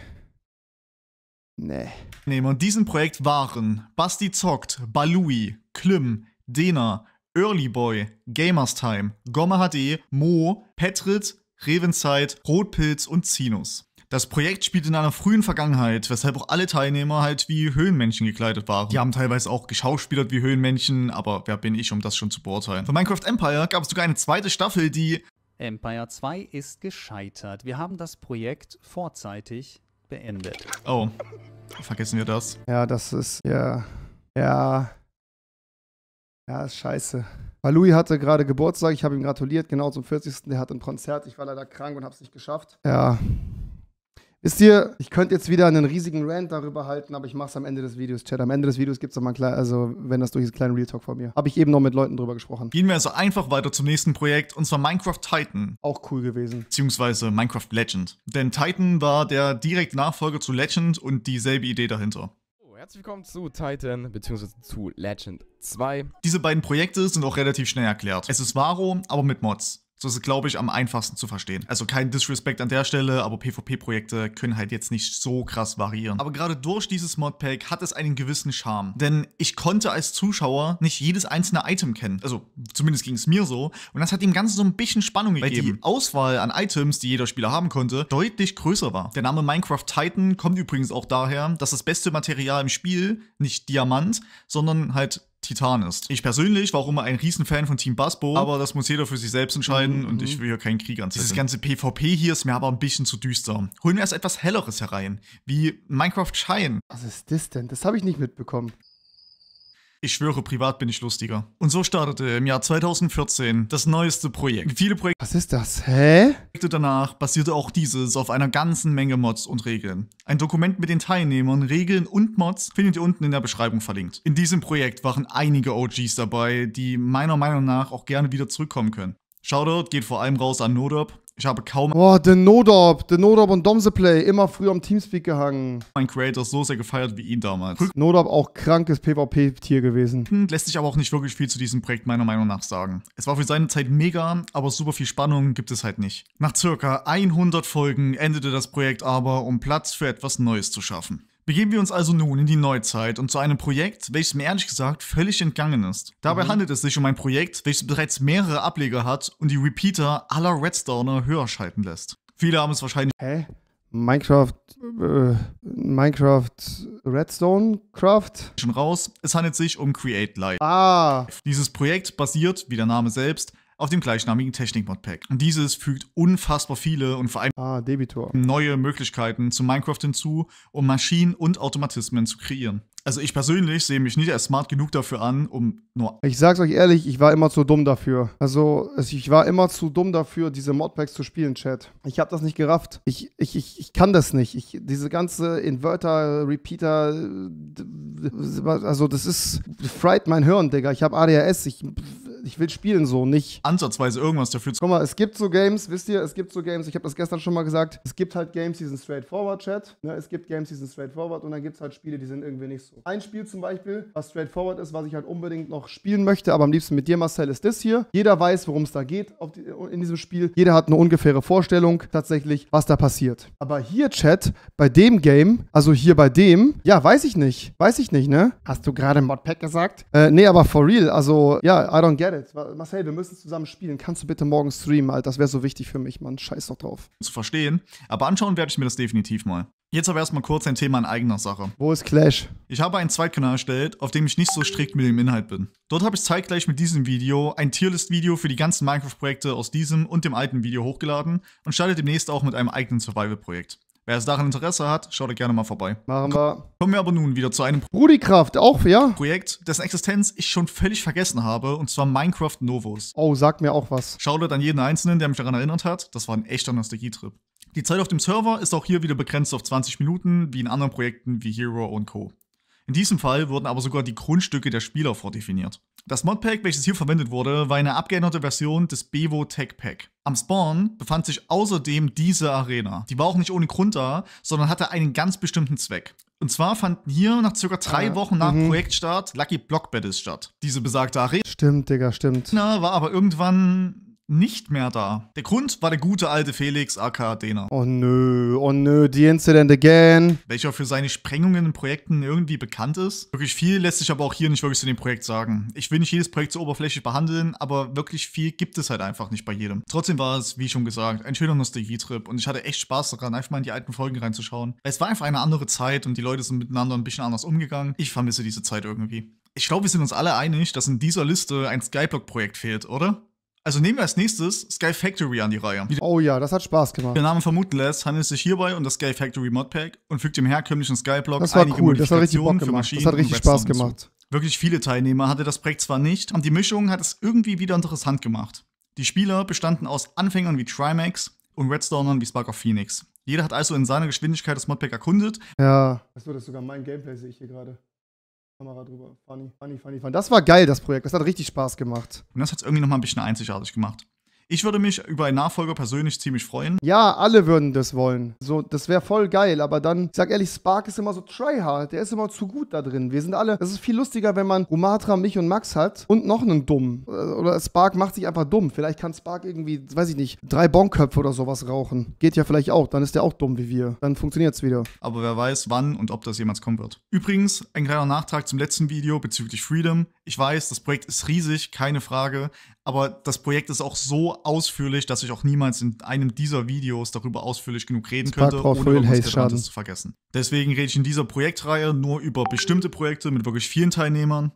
Nee. Nehmen und diesem Projekt waren Basti Zockt, Balui, Klim, Dena, Early Boy, Gamers Time, Gomma HD, Mo, Petrit, Revenzeit, Rotpilz und Sinus. Das Projekt spielt in einer frühen Vergangenheit, weshalb auch alle Teilnehmer halt wie Höhlenmenschen gekleidet waren. Die haben teilweise auch geschauspielert wie Höhlenmenschen, aber wer bin ich, um das schon zu beurteilen? Von Minecraft Empire gab es sogar eine zweite Staffel, die Empire 2 ist gescheitert. Wir haben das Projekt vorzeitig beendet. Oh, vergessen wir das. Ja, das ist ja. Ja. Ja, ist scheiße. Weil Louis hatte gerade Geburtstag, ich habe ihm gratuliert, genau zum 40. Der hat ein Konzert, ich war leider krank und habe es nicht geschafft. Ja, Wisst ihr, ich könnte jetzt wieder einen riesigen Rant darüber halten, aber ich mache es am Ende des Videos, Chat. Am Ende des Videos gibt es nochmal klar, also wenn das durch ist, kleinen Real Talk von mir. Habe ich eben noch mit Leuten drüber gesprochen. Gehen wir also einfach weiter zum nächsten Projekt, und zwar Minecraft Titan. Auch cool gewesen. Beziehungsweise Minecraft Legend. Denn Titan war der direkte Nachfolger zu Legend und dieselbe Idee dahinter. Oh, herzlich willkommen zu Titan, beziehungsweise zu Legend 2. Diese beiden Projekte sind auch relativ schnell erklärt. Es ist Varo, aber mit Mods. So ist es, glaube ich, am einfachsten zu verstehen. Also kein Disrespect an der Stelle, aber PvP-Projekte können halt jetzt nicht so krass variieren. Aber gerade durch dieses Modpack hat es einen gewissen Charme. Denn ich konnte als Zuschauer nicht jedes einzelne Item kennen. Also zumindest ging es mir so. Und das hat dem Ganzen so ein bisschen Spannung gegeben. Weil die Auswahl an Items, die jeder Spieler haben konnte, deutlich größer war. Der Name Minecraft Titan kommt übrigens auch daher, dass das beste Material im Spiel nicht Diamant, sondern halt Titan ist. Ich persönlich war auch immer ein Riesenfan von Team Basbo, aber das muss jeder für sich selbst entscheiden mhm. und ich will hier keinen Krieg anziehen. Dieses ganze PvP hier ist mir aber ein bisschen zu düster. Holen wir erst etwas Helleres herein, wie Minecraft Shine. Was ist das denn? Das habe ich nicht mitbekommen. Ich schwöre, privat bin ich lustiger. Und so startete im Jahr 2014 das neueste Projekt. Viele Projekte. Was ist das? Hä? Danach basierte auch dieses auf einer ganzen Menge Mods und Regeln. Ein Dokument mit den Teilnehmern, Regeln und Mods findet ihr unten in der Beschreibung verlinkt. In diesem Projekt waren einige OGs dabei, die meiner Meinung nach auch gerne wieder zurückkommen können. Shoutout geht vor allem raus an Nodob, ich habe kaum. Boah, The Nodob. The Nodob und Domseplay, immer früh am Teamspeak gehangen. Mein Creator so sehr gefeiert wie ihn damals. Nodob auch krankes PvP-Tier gewesen. Hm, lässt sich aber auch nicht wirklich viel zu diesem Projekt meiner Meinung nach sagen. Es war für seine Zeit mega, aber super viel Spannung gibt es halt nicht. Nach circa 100 Folgen endete das Projekt aber, um Platz für etwas Neues zu schaffen. Begeben wir uns also nun in die Neuzeit und zu einem Projekt, welches mir ehrlich gesagt völlig entgangen ist. Dabei mhm. handelt es sich um ein Projekt, welches bereits mehrere Ableger hat und die Repeater aller Redstoner höher schalten lässt. Viele haben es wahrscheinlich. Hä? Minecraft, äh, Minecraft Redstone Craft? Schon raus. Es handelt sich um Create Life. Ah. Dieses Projekt basiert, wie der Name selbst, auf dem gleichnamigen Technik-Modpack. Dieses fügt unfassbar viele und vor allem ah, Debitor. neue Möglichkeiten zu Minecraft hinzu, um Maschinen und Automatismen zu kreieren. Also ich persönlich sehe mich nicht als smart genug dafür an, um nur. Ich sag's euch ehrlich, ich war immer zu dumm dafür. Also ich war immer zu dumm dafür, diese Modpacks zu spielen, Chat. Ich habe das nicht gerafft. Ich, ich, ich, ich kann das nicht. Ich, diese ganze Inverter, Repeater, also das ist Fright mein Hirn, Digga. Ich habe ADHS. Ich ich will spielen so, nicht ansatzweise irgendwas dafür zu. Guck mal, es gibt so Games, wisst ihr, es gibt so Games, ich habe das gestern schon mal gesagt, es gibt halt Games, die sind straightforward, Chat. Ne? Es gibt Games, die sind straightforward und dann gibt es halt Spiele, die sind irgendwie nicht so. Ein Spiel zum Beispiel, was straightforward ist, was ich halt unbedingt noch spielen möchte, aber am liebsten mit dir, Marcel, ist das hier. Jeder weiß, worum es da geht die, in diesem Spiel. Jeder hat eine ungefähre Vorstellung tatsächlich, was da passiert. Aber hier, Chat, bei dem Game, also hier bei dem, ja, weiß ich nicht. Weiß ich nicht, ne? Hast du gerade Modpack gesagt? Äh, nee, aber for real, also, ja, I don't get get it. Marcel, wir müssen zusammen spielen. Kannst du bitte morgen streamen, Alter? Das wäre so wichtig für mich, Mann. Scheiß doch drauf. Zu verstehen. Aber anschauen werde ich mir das definitiv mal. Jetzt aber erstmal kurz ein Thema in eigener Sache. Wo ist Clash? Ich habe einen Zweitkanal erstellt, auf dem ich nicht so strikt mit dem Inhalt bin. Dort habe ich zeitgleich mit diesem Video ein Tierlist-Video für die ganzen Minecraft-Projekte aus diesem und dem alten Video hochgeladen und starte demnächst auch mit einem eigenen Survival-Projekt. Wer es daran Interesse hat, schaut gerne mal vorbei. Machen wir. Kommen wir aber nun wieder zu einem Rudikraft, auch, ja? Projekt, dessen Existenz ich schon völlig vergessen habe, und zwar Minecraft Novos. Oh, sagt mir auch was. Shoutout an jeden Einzelnen, der mich daran erinnert hat. Das war ein echter Nostalgie-Trip. Die Zeit auf dem Server ist auch hier wieder begrenzt auf 20 Minuten, wie in anderen Projekten wie Hero und Co. In diesem Fall wurden aber sogar die Grundstücke der Spieler vordefiniert. Das Modpack, welches hier verwendet wurde, war eine abgeänderte Version des Bevo Tech Pack. Am Spawn befand sich außerdem diese Arena. Die war auch nicht ohne Grund da, sondern hatte einen ganz bestimmten Zweck. Und zwar fanden hier nach circa drei ah, Wochen nach mhm. Projektstart Lucky Block Battles statt. Diese besagte Arena. Stimmt, Digga, stimmt. Na, War aber irgendwann nicht mehr da. Der Grund war der gute alte Felix aka Dena. Oh nö, oh nö, the Incident again. Welcher für seine Sprengungen in Projekten irgendwie bekannt ist. Wirklich viel lässt sich aber auch hier nicht wirklich zu dem Projekt sagen. Ich will nicht jedes Projekt so oberflächlich behandeln, aber wirklich viel gibt es halt einfach nicht bei jedem. Trotzdem war es, wie schon gesagt, ein schöner Nostalgie-Trip und ich hatte echt Spaß daran, einfach mal in die alten Folgen reinzuschauen. Es war einfach eine andere Zeit und die Leute sind miteinander ein bisschen anders umgegangen. Ich vermisse diese Zeit irgendwie. Ich glaube, wir sind uns alle einig, dass in dieser Liste ein Skyblock-Projekt fehlt, oder? Also nehmen wir als nächstes Sky Factory an die Reihe. oh ja, das hat Spaß gemacht. Der Name vermuten lässt, handelt es sich hierbei um das Sky Factory Modpack und fügt dem herkömmlichen Skyblock einige cool. das hat richtig Bock gemacht. Das hat richtig Spaß gemacht. Zu. Wirklich viele Teilnehmer hatte das Projekt zwar nicht, und die Mischung hat es irgendwie wieder interessant gemacht. Die Spieler bestanden aus Anfängern wie Trimax und Redstornern wie Spark of Phoenix. Jeder hat also in seiner Geschwindigkeit das Modpack erkundet. Ja, achso, das ist sogar mein Gameplay, sehe ich hier gerade. Kamera drüber. Funny, funny, funny, funny. Das war geil, das Projekt. Das hat richtig Spaß gemacht. Und das hat es irgendwie nochmal ein bisschen einzigartig gemacht. Ich würde mich über einen Nachfolger persönlich ziemlich freuen. Ja, alle würden das wollen. So, das wäre voll geil, aber dann, ich sag ehrlich, Spark ist immer so tryhard. Der ist immer zu gut da drin. Wir sind alle, das ist viel lustiger, wenn man Rumatra, mich und Max hat und noch einen dummen. Äh, oder Spark macht sich einfach dumm. Vielleicht kann Spark irgendwie, weiß ich nicht, drei Bonköpfe oder sowas rauchen. Geht ja vielleicht auch. Dann ist der auch dumm wie wir. Dann funktioniert's wieder. Aber wer weiß, wann und ob das jemals kommen wird. Übrigens, ein kleiner Nachtrag zum letzten Video bezüglich Freedom. Ich weiß, das Projekt ist riesig, keine Frage, aber das Projekt ist auch so ausführlich, dass ich auch niemals in einem dieser Videos darüber ausführlich genug reden könnte, ohne irgendwas Relevantes zu vergessen. Deswegen rede ich in dieser Projektreihe nur über bestimmte Projekte mit wirklich vielen Teilnehmern,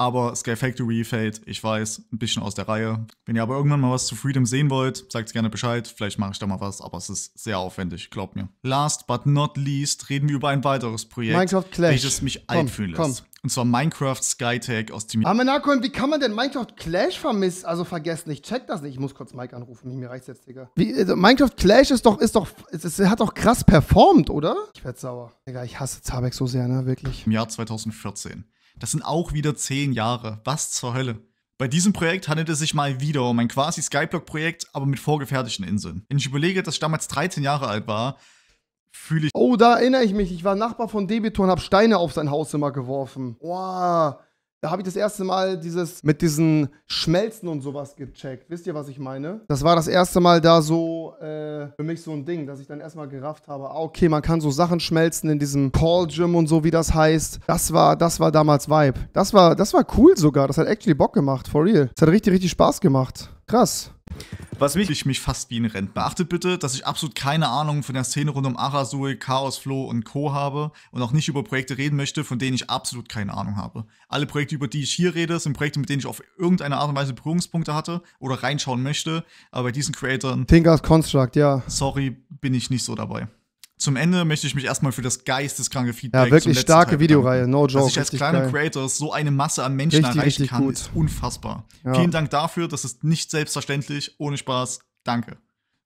aber Sky Factory fällt, ich weiß, ein bisschen aus der Reihe. Wenn ihr aber irgendwann mal was zu Freedom sehen wollt, sagt gerne Bescheid. Vielleicht mache ich da mal was, aber es ist sehr aufwendig, glaubt mir. Last but not least reden wir über ein weiteres Projekt, Minecraft Clash. welches mich komm, einfühlen komm. lässt. Und zwar Minecraft Skytag aus dem... Amenako, wie kann man denn Minecraft Clash vermissen? Also vergessen, ich check das nicht. Ich muss kurz Mike anrufen, mir reicht's jetzt, Digga. Wie, also Minecraft Clash ist doch, ist doch, es, es hat doch krass performt, oder? Ich werd sauer. Digga, ich hasse Zabek so sehr, ne, wirklich. Im Jahr 2014. Das sind auch wieder zehn Jahre. Was zur Hölle? Bei diesem Projekt handelt es sich mal wieder um ein quasi Skyblock-Projekt, aber mit vorgefertigten Inseln. Wenn ich überlege, dass ich damals 13 Jahre alt war, fühle ich. Oh, da erinnere ich mich. Ich war Nachbar von Debitor und habe Steine auf sein Haus immer geworfen. Wow. Da habe ich das erste Mal dieses mit diesen Schmelzen und sowas gecheckt. Wisst ihr, was ich meine? Das war das erste Mal da so äh, für mich so ein Ding, dass ich dann erstmal gerafft habe, ah, okay, man kann so Sachen schmelzen in diesem Call Gym und so, wie das heißt. Das war, das war damals Vibe. Das war, das war cool sogar. Das hat actually Bock gemacht, for real. Das hat richtig, richtig Spaß gemacht. Krass. Was mich, ich mich fast wie ein Rentner. Beachtet bitte, dass ich absolut keine Ahnung von der Szene rund um Arasui, Chaos Flow und Co. habe und auch nicht über Projekte reden möchte, von denen ich absolut keine Ahnung habe. Alle Projekte, über die ich hier rede, sind Projekte, mit denen ich auf irgendeine Art und Weise Berührungspunkte hatte oder reinschauen möchte, aber bei diesen Creatoren. Tinker's Construct, ja. Sorry, bin ich nicht so dabei. Zum Ende möchte ich mich erstmal für das geisteskranke Feedback bedanken. Ja, wirklich starke Teil Videoreihe, no joke. Dass ich als kleiner Creator so eine Masse an Menschen richtig, erreichen richtig kann, gut. ist unfassbar. Ja. Vielen Dank dafür, das ist nicht selbstverständlich, ohne Spaß. Danke.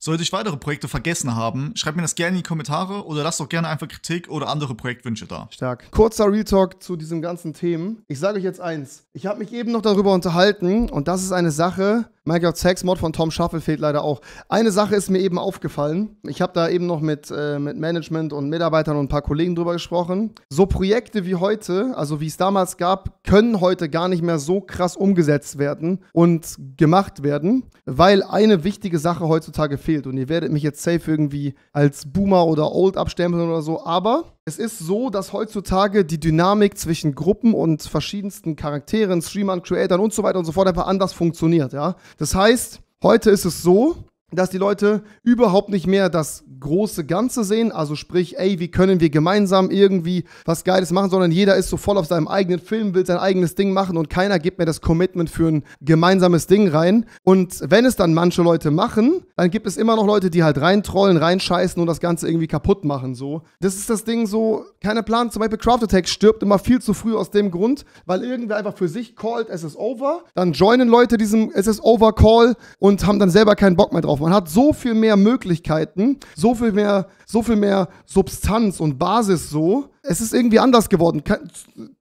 Sollte ich weitere Projekte vergessen haben, schreibt mir das gerne in die Kommentare oder lasst doch gerne einfach Kritik oder andere Projektwünsche da. Stark. Kurzer Real Talk zu diesem ganzen Themen. Ich sage euch jetzt eins. Ich habe mich eben noch darüber unterhalten und das ist eine Sache, My God Sex Mod von Tom Shuffle fehlt leider auch. Eine Sache ist mir eben aufgefallen. Ich habe da eben noch mit, äh, mit Management und Mitarbeitern und ein paar Kollegen drüber gesprochen. So Projekte wie heute, also wie es damals gab, können heute gar nicht mehr so krass umgesetzt werden und gemacht werden, weil eine wichtige Sache heutzutage fehlt fehlt. Und ihr werdet mich jetzt safe irgendwie als Boomer oder Old abstempeln oder so. Aber es ist so, dass heutzutage die Dynamik zwischen Gruppen und verschiedensten Charakteren, Streamern, Creatern und so weiter und so fort einfach anders funktioniert. Ja? Das heißt, heute ist es so, dass die Leute überhaupt nicht mehr das große Ganze sehen, also sprich, ey, wie können wir gemeinsam irgendwie was Geiles machen, sondern jeder ist so voll auf seinem eigenen Film, will sein eigenes Ding machen und keiner gibt mehr das Commitment für ein gemeinsames Ding rein. Und wenn es dann manche Leute machen, dann gibt es immer noch Leute, die halt reintrollen, reinscheißen und das Ganze irgendwie kaputt machen, so. Das ist das Ding so, keiner plant, zum Beispiel Craft Attack stirbt immer viel zu früh aus dem Grund, weil irgendwer einfach für sich callt, es ist over, dann joinen Leute diesem es ist over Call und haben dann selber keinen Bock mehr drauf, man hat so viel mehr Möglichkeiten, so viel mehr, so viel mehr Substanz und Basis so. Es ist irgendwie anders geworden.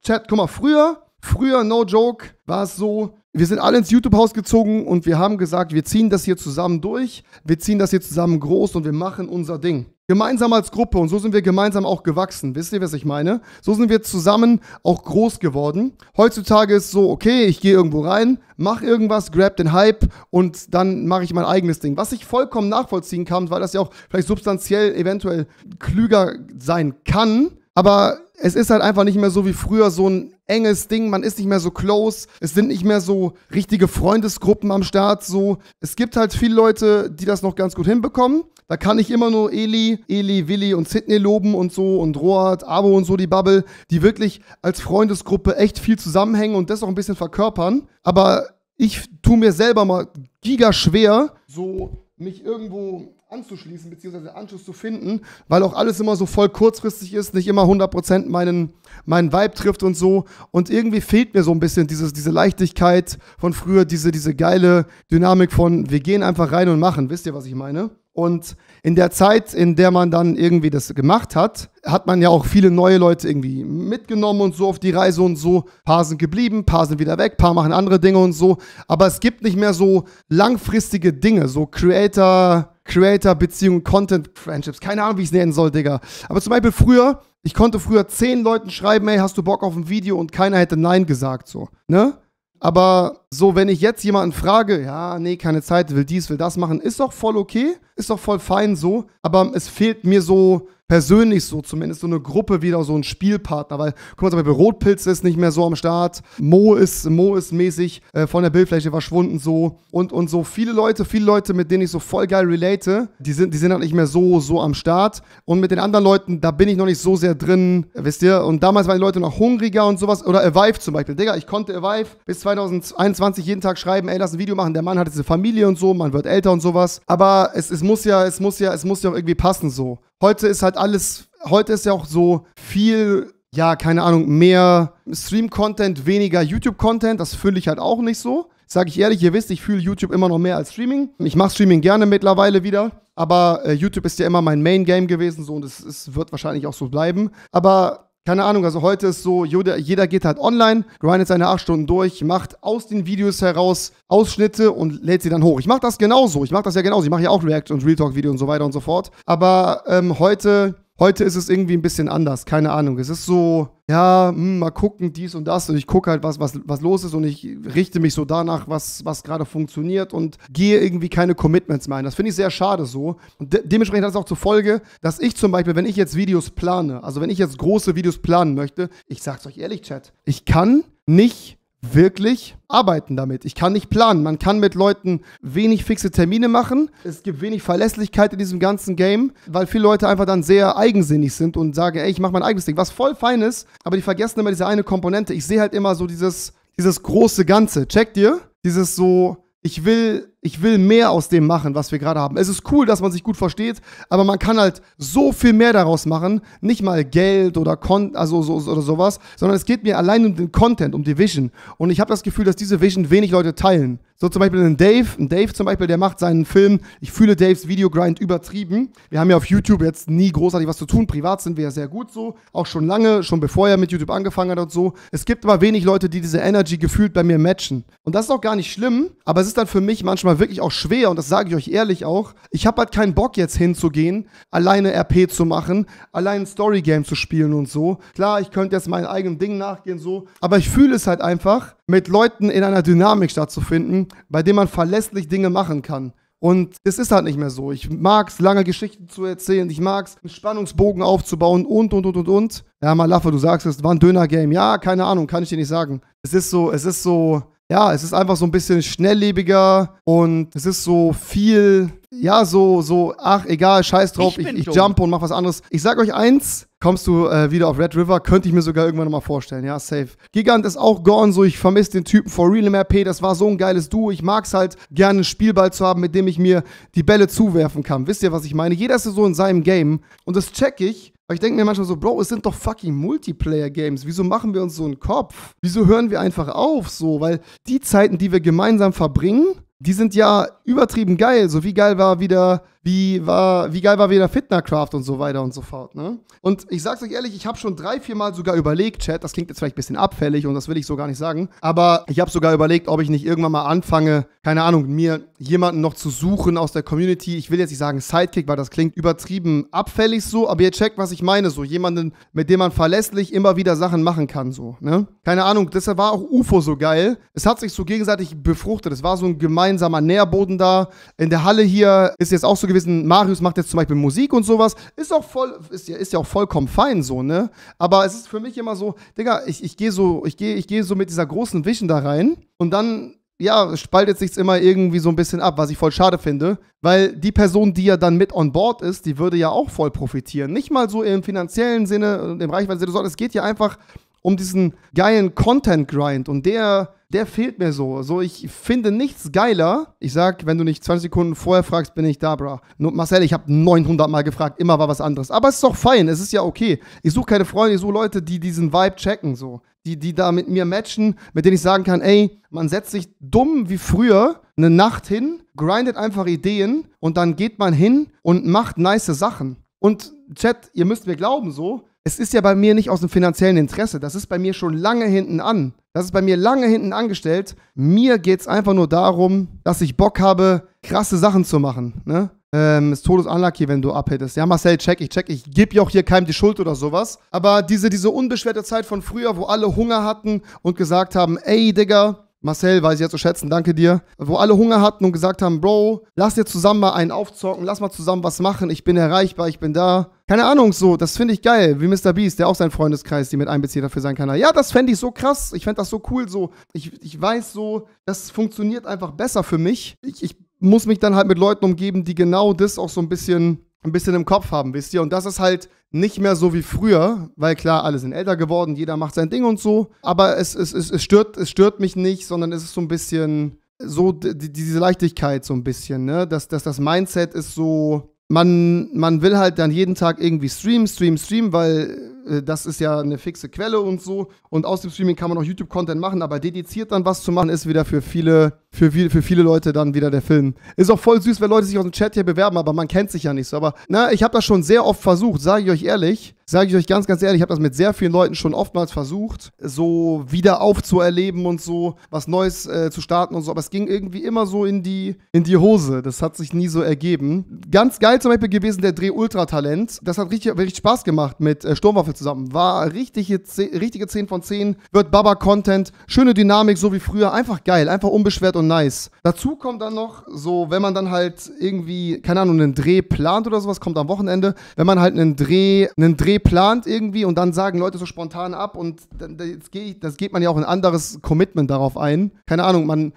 Chat, guck mal, früher, früher, no joke, war es so, wir sind alle ins YouTube-Haus gezogen und wir haben gesagt, wir ziehen das hier zusammen durch, wir ziehen das hier zusammen groß und wir machen unser Ding. Gemeinsam als Gruppe und so sind wir gemeinsam auch gewachsen. Wisst ihr, was ich meine? So sind wir zusammen auch groß geworden. Heutzutage ist so, okay, ich gehe irgendwo rein, mach irgendwas, grab den Hype und dann mache ich mein eigenes Ding. Was ich vollkommen nachvollziehen kann, weil das ja auch vielleicht substanziell eventuell klüger sein kann. Aber es ist halt einfach nicht mehr so wie früher so ein enges Ding, man ist nicht mehr so close, es sind nicht mehr so richtige Freundesgruppen am Start, so. Es gibt halt viele Leute, die das noch ganz gut hinbekommen. Da kann ich immer nur Eli, Eli, Willi und Sidney loben und so und Roat, Abo und so die Bubble, die wirklich als Freundesgruppe echt viel zusammenhängen und das auch ein bisschen verkörpern. Aber ich tue mir selber mal giga schwer, so mich irgendwo anzuschließen, beziehungsweise Anschluss zu finden, weil auch alles immer so voll kurzfristig ist, nicht immer 100% meinen, meinen Vibe trifft und so. Und irgendwie fehlt mir so ein bisschen dieses, diese Leichtigkeit von früher, diese, diese geile Dynamik von, wir gehen einfach rein und machen. Wisst ihr, was ich meine? Und in der Zeit, in der man dann irgendwie das gemacht hat, hat man ja auch viele neue Leute irgendwie mitgenommen und so auf die Reise und so. paar sind geblieben, paar sind wieder weg, paar machen andere Dinge und so. Aber es gibt nicht mehr so langfristige Dinge, so Creator, Creator-Beziehungen, Content-Friendships. Keine Ahnung, wie ich es nennen soll, Digga. Aber zum Beispiel früher, ich konnte früher zehn Leuten schreiben, ey, hast du Bock auf ein Video? Und keiner hätte Nein gesagt, so. Ne? Aber so, wenn ich jetzt jemanden frage, ja, nee, keine Zeit, will dies, will das machen, ist doch voll okay, ist doch voll fein so. Aber es fehlt mir so persönlich so zumindest so eine Gruppe wieder, so ein Spielpartner, weil guck mal zum Beispiel Rotpilz ist nicht mehr so am Start, Mo ist, Mo ist mäßig äh, von der Bildfläche verschwunden so und, und so viele Leute, viele Leute, mit denen ich so voll geil relate, die sind, die sind halt nicht mehr so, so am Start und mit den anderen Leuten, da bin ich noch nicht so sehr drin, wisst ihr, und damals waren die Leute noch hungriger und sowas oder Evive zum Beispiel, Digga, ich konnte Evive bis 2021 jeden Tag schreiben, ey, lass ein Video machen, der Mann hat jetzt eine Familie und so, man wird älter und sowas, aber es, es muss ja, es muss ja, es muss ja auch irgendwie passen so heute ist halt alles, heute ist ja auch so viel, ja, keine Ahnung, mehr Stream-Content, weniger YouTube-Content. Das fühle ich halt auch nicht so. Sage ich ehrlich, ihr wisst, ich fühle YouTube immer noch mehr als Streaming. Ich mache Streaming gerne mittlerweile wieder, aber äh, YouTube ist ja immer mein Main-Game gewesen so und es wird wahrscheinlich auch so bleiben. Aber keine Ahnung, also heute ist so, jeder, jeder geht halt online, grindet seine 8 Stunden durch, macht aus den Videos heraus Ausschnitte und lädt sie dann hoch. Ich mache das genauso, ich mache das ja genauso, ich mache ja auch React und Real Talk Video und so weiter und so fort. Aber ähm, heute Heute ist es irgendwie ein bisschen anders, keine Ahnung. Es ist so, ja, mh, hm, mal gucken, dies und das. Und ich gucke halt, was, was, was los ist und ich richte mich so danach, was, was gerade funktioniert und gehe irgendwie keine Commitments mehr ein. Das finde ich sehr schade so. Und de dementsprechend hat es auch zur Folge, dass ich zum Beispiel, wenn ich jetzt Videos plane, also wenn ich jetzt große Videos planen möchte, ich sag's euch ehrlich, Chat, ich kann nicht wirklich arbeiten damit. Ich kann nicht planen. Man kann mit Leuten wenig fixe Termine machen. Es gibt wenig Verlässlichkeit in diesem ganzen Game, weil viele Leute einfach dann sehr eigensinnig sind und sagen, ey, ich mache mein eigenes Ding, was voll fein ist, aber die vergessen immer diese eine Komponente. Ich sehe halt immer so dieses, dieses große Ganze. Checkt ihr? Dieses so, ich will ich will mehr aus dem machen, was wir gerade haben. Es ist cool, dass man sich gut versteht, aber man kann halt so viel mehr daraus machen. Nicht mal Geld oder, Kon also so, so, oder sowas, sondern es geht mir allein um den Content, um die Vision. Und ich habe das Gefühl, dass diese Vision wenig Leute teilen. So zum Beispiel ein Dave, ein Dave zum Beispiel, der macht seinen Film, ich fühle Daves Videogrind übertrieben. Wir haben ja auf YouTube jetzt nie großartig was zu tun. Privat sind wir ja sehr gut so. Auch schon lange, schon bevor er mit YouTube angefangen hat und so. Es gibt aber wenig Leute, die diese Energy gefühlt bei mir matchen. Und das ist auch gar nicht schlimm, aber es ist dann für mich manchmal manchmal wirklich auch schwer und das sage ich euch ehrlich auch. Ich habe halt keinen Bock jetzt hinzugehen, alleine RP zu machen, allein ein Storygame zu spielen und so. Klar, ich könnte jetzt meinen eigenen Ding nachgehen so, aber ich fühle es halt einfach, mit Leuten in einer Dynamik stattzufinden, bei dem man verlässlich Dinge machen kann. Und es ist halt nicht mehr so. Ich mag es, lange Geschichten zu erzählen. Ich mag es, einen Spannungsbogen aufzubauen und, und, und, und, und. Ja, Malaffe, du sagst es, war ein Döner-Game. Ja, keine Ahnung, kann ich dir nicht sagen. Es ist so, es ist so, ja, es ist einfach so ein bisschen schnelllebiger und es ist so viel, ja, so, so, ach, egal, scheiß drauf, ich, ich, ich jump und mach was anderes. Ich sag euch eins, kommst du äh, wieder auf Red River, könnte ich mir sogar irgendwann nochmal vorstellen, ja, safe. Gigant ist auch gone, so, ich vermisse den Typen for real im RP, das war so ein geiles Duo, ich mag's halt, gerne einen Spielball zu haben, mit dem ich mir die Bälle zuwerfen kann, wisst ihr, was ich meine? Jeder ist so in seinem Game und das check ich, aber ich denke mir manchmal so, Bro, es sind doch fucking Multiplayer-Games. Wieso machen wir uns so einen Kopf? Wieso hören wir einfach auf so? Weil die Zeiten, die wir gemeinsam verbringen, die sind ja übertrieben geil. So wie geil war wieder wie, war, wie geil war wieder Fitnercraft und so weiter und so fort. Ne? Und ich sag's euch ehrlich, ich habe schon drei, vier Mal sogar überlegt, Chat, das klingt jetzt vielleicht ein bisschen abfällig und das will ich so gar nicht sagen, aber ich habe sogar überlegt, ob ich nicht irgendwann mal anfange, keine Ahnung, mir jemanden noch zu suchen aus der Community. Ich will jetzt nicht sagen Sidekick, weil das klingt übertrieben abfällig so, aber ihr checkt, was ich meine, so jemanden, mit dem man verlässlich immer wieder Sachen machen kann, so, ne? Keine Ahnung, deshalb war auch UFO so geil. Es hat sich so gegenseitig befruchtet. Es war so ein gemeinsamer Nährboden da. In der Halle hier ist jetzt auch so gewesen, Marius macht jetzt zum Beispiel Musik und sowas, ist auch voll, ist ja, ist ja auch vollkommen fein so, ne? Aber es ist für mich immer so, Digga, ich, ich gehe so, ich gehe, ich gehe so mit dieser großen Vision da rein und dann ja, spaltet sich's immer irgendwie so ein bisschen ab, was ich voll schade finde, weil die Person, die ja dann mit on board ist, die würde ja auch voll profitieren. Nicht mal so im finanziellen Sinne im Reichweite-Sinne, sondern es geht ja einfach um diesen geilen Content-Grind und der, der fehlt mir so. So, ich finde nichts geiler. Ich sag, wenn du nicht 20 Sekunden vorher fragst, bin ich da, bra. Marcel, ich habe 900 Mal gefragt, immer war was anderes. Aber es ist doch fein, es ist ja okay. Ich suche keine Freunde, ich suche Leute, die diesen Vibe checken, so. Die, die da mit mir matchen, mit denen ich sagen kann, ey, man setzt sich dumm wie früher eine Nacht hin, grindet einfach Ideen und dann geht man hin und macht nice Sachen. Und Chat, ihr müsst mir glauben so, es ist ja bei mir nicht aus dem finanziellen Interesse. Das ist bei mir schon lange hinten an. Das ist bei mir lange hinten angestellt. Mir geht es einfach nur darum, dass ich Bock habe, krasse Sachen zu machen. Ne? Ähm, ist todesunlucky, wenn du abhättest. Ja, Marcel, check ich, check ich. Gib ja auch hier keinem die Schuld oder sowas. Aber diese, diese unbeschwerte Zeit von früher, wo alle Hunger hatten und gesagt haben, ey, Digga, Marcel weiß ich ja zu schätzen, danke dir. Wo alle Hunger hatten und gesagt haben, Bro, lass dir zusammen mal einen aufzocken, lass mal zusammen was machen, ich bin erreichbar, ich bin da. Keine Ahnung, so, das finde ich geil, wie Mr. Beast, der auch seinen Freundeskreis, die mit einbezieht dafür seinen Kanal. Ja, das fände ich so krass, ich fände das so cool, so, ich, ich weiß so, das funktioniert einfach besser für mich. Ich, ich muss mich dann halt mit Leuten umgeben, die genau das auch so ein bisschen ein bisschen im Kopf haben, wisst ihr. Und das ist halt nicht mehr so wie früher, weil klar, alle sind älter geworden, jeder macht sein Ding und so. Aber es, es, es, es, stört, es stört mich nicht, sondern es ist so ein bisschen so die, diese Leichtigkeit so ein bisschen, ne? Dass, dass das Mindset ist so, man, man will halt dann jeden Tag irgendwie streamen, streamen, streamen, weil äh, das ist ja eine fixe Quelle und so. Und aus dem Streaming kann man auch YouTube-Content machen, aber dediziert dann was zu machen, ist wieder für viele, für, viel, für viele Leute dann wieder der Film. Ist auch voll süß, wenn Leute sich aus dem Chat hier bewerben, aber man kennt sich ja nicht so. Aber na, ich habe das schon sehr oft versucht, sage ich euch ehrlich, sage ich euch ganz, ganz ehrlich, ich habe das mit sehr vielen Leuten schon oftmals versucht, so wieder aufzuerleben und so, was Neues äh, zu starten und so. Aber es ging irgendwie immer so in die, in die Hose. Das hat sich nie so ergeben. Ganz geil zum Beispiel gewesen der Dreh Ultratalent. Das hat richtig, richtig Spaß gemacht mit äh, Sturmwaffe zusammen. War richtige, richtige 10 von 10. Wird Baba-Content. Schöne Dynamik, so wie früher. Einfach geil. Einfach unbeschwert und nice. Dazu kommt dann noch so, wenn man dann halt irgendwie, keine Ahnung, einen Dreh plant oder sowas, kommt am Wochenende. Wenn man halt einen Dreh, einen Dreh plant irgendwie und dann sagen Leute so spontan ab und dann, das, geht, das geht man ja auch ein anderes Commitment darauf ein. Keine Ahnung, man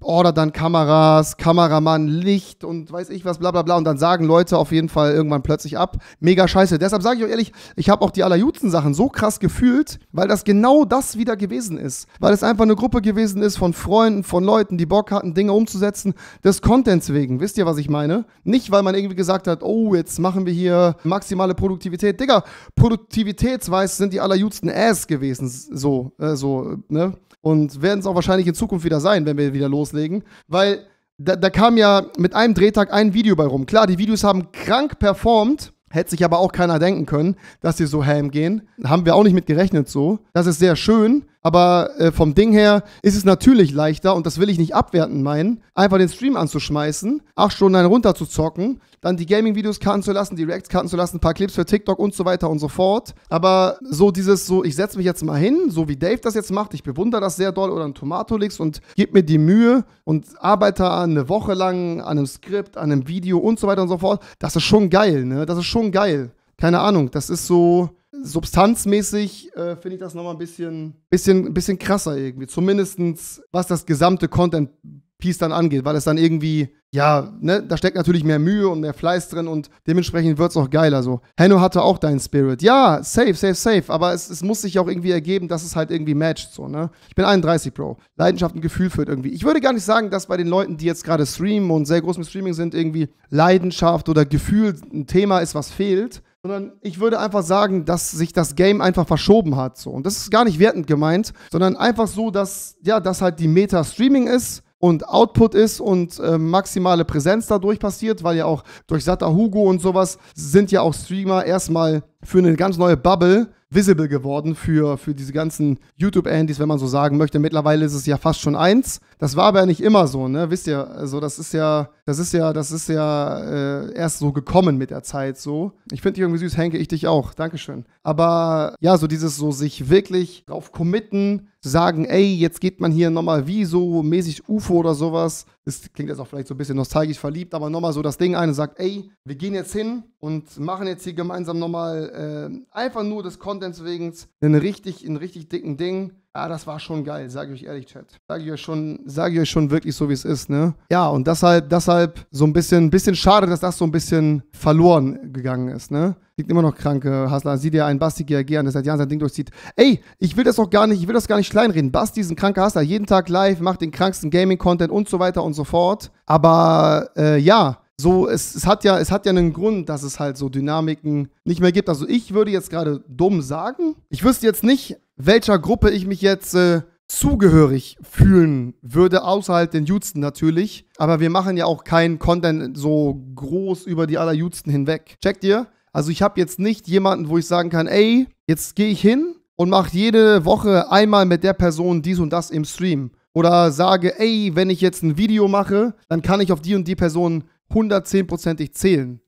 ordert oh, dann Kameras, Kameramann, Licht und weiß ich was, bla bla bla. Und dann sagen Leute auf jeden Fall irgendwann plötzlich ab. Mega scheiße. Deshalb sage ich euch ehrlich, ich habe auch die Allerjuten-Sachen so krass gefühlt, weil das genau das wieder gewesen ist. Weil es einfach eine Gruppe gewesen ist von Freunden, von Leuten, die Bock hatten, Dinge umzusetzen, des Contents wegen. Wisst ihr, was ich meine? Nicht, weil man irgendwie gesagt hat, oh, jetzt machen wir hier maximale Produktivität. Digga, produktivitätsweise sind die Allerjutsten Ass gewesen. So, äh, so, äh, ne? und werden es auch wahrscheinlich in Zukunft wieder sein, wenn wir wieder loslegen, weil da, da, kam ja mit einem Drehtag ein Video bei rum. Klar, die Videos haben krank performt, hätte sich aber auch keiner denken können, dass sie so ham gehen. Haben wir auch nicht mit gerechnet so. Das ist sehr schön. Aber äh, vom Ding her ist es natürlich leichter, und das will ich nicht abwerten meinen, einfach den Stream anzuschmeißen, acht Stunden einen runter zu zocken, dann die Gaming-Videos karten zu lassen, die Reacts karten zu lassen, ein paar Clips für TikTok und so weiter und so fort. Aber so dieses, so ich setze mich jetzt mal hin, so wie Dave das jetzt macht, ich bewundere das sehr doll oder ein Tomatolix und gebe mir die Mühe und arbeite eine Woche lang an einem Skript, an einem Video und so weiter und so fort. Das ist schon geil, ne? Das ist schon geil. Keine Ahnung, das ist so, substanzmäßig äh, finde ich das nochmal ein bisschen, bisschen, bisschen krasser irgendwie. Zumindestens was das gesamte Content Piece dann angeht, weil es dann irgendwie, ja, ne, da steckt natürlich mehr Mühe und mehr Fleiß drin und dementsprechend wird es auch geiler. So, also, Hanno hatte auch deinen Spirit. Ja, safe, safe, safe, aber es, es muss sich auch irgendwie ergeben, dass es halt irgendwie matcht, so, ne. Ich bin 31, Bro. Leidenschaft und Gefühl führt irgendwie. Ich würde gar nicht sagen, dass bei den Leuten, die jetzt gerade streamen und sehr groß mit Streaming sind, irgendwie Leidenschaft oder Gefühl ein Thema ist, was fehlt sondern ich würde einfach sagen, dass sich das Game einfach verschoben hat. So. Und das ist gar nicht wertend gemeint, sondern einfach so, dass, ja, dass halt die Meta Streaming ist und Output ist und äh, maximale Präsenz dadurch passiert, weil ja auch durch Sata Hugo und sowas sind ja auch Streamer erstmal für eine ganz neue Bubble visible geworden für, für diese ganzen YouTube-Andys, wenn man so sagen möchte. Mittlerweile ist es ja fast schon eins. Das war aber nicht immer so, ne? Wisst ihr, also das ist ja, das ist ja, das ist ja äh, erst so gekommen mit der Zeit so. Ich finde dich irgendwie süß, Henke, ich dich auch. Dankeschön. Aber ja, so dieses so sich wirklich drauf committen, sagen, ey, jetzt geht man hier nochmal wie so mäßig UFO oder sowas. Das klingt jetzt auch vielleicht so ein bisschen nostalgisch verliebt, aber nochmal so das Ding ein und sagt, ey, wir gehen jetzt hin und machen jetzt hier gemeinsam nochmal äh, einfach nur des Contents wegen einen richtig, einen richtig dicken Ding ja, ah, das war schon geil, sage ich euch ehrlich, Chat. Sage ich euch schon, sage ich euch schon wirklich so, wie es ist, ne? Ja, und deshalb, deshalb so ein bisschen, bisschen schade, dass das so ein bisschen verloren gegangen ist, ne? Liegt immer noch kranke Hasler. Sieht dir einen Basti GRG an, der seit Jahren sein Ding durchzieht. Ey, ich will das auch gar nicht, ich will das gar nicht kleinreden. Basti ist ein kranker Hasler, jeden Tag live, macht den kranksten Gaming-Content und so weiter und so fort. Aber äh, ja, so, es, es, hat ja, es hat ja einen Grund, dass es halt so Dynamiken nicht mehr gibt. Also ich würde jetzt gerade dumm sagen. Ich wüsste jetzt nicht, welcher Gruppe ich mich jetzt äh, zugehörig fühlen würde, außerhalb den Judsten natürlich. Aber wir machen ja auch keinen Content so groß über die aller Judsten hinweg. Checkt ihr? Also ich habe jetzt nicht jemanden, wo ich sagen kann, ey, jetzt gehe ich hin und mache jede Woche einmal mit der Person dies und das im Stream. Oder sage, ey, wenn ich jetzt ein Video mache, dann kann ich auf die und die Person 110%ig zählen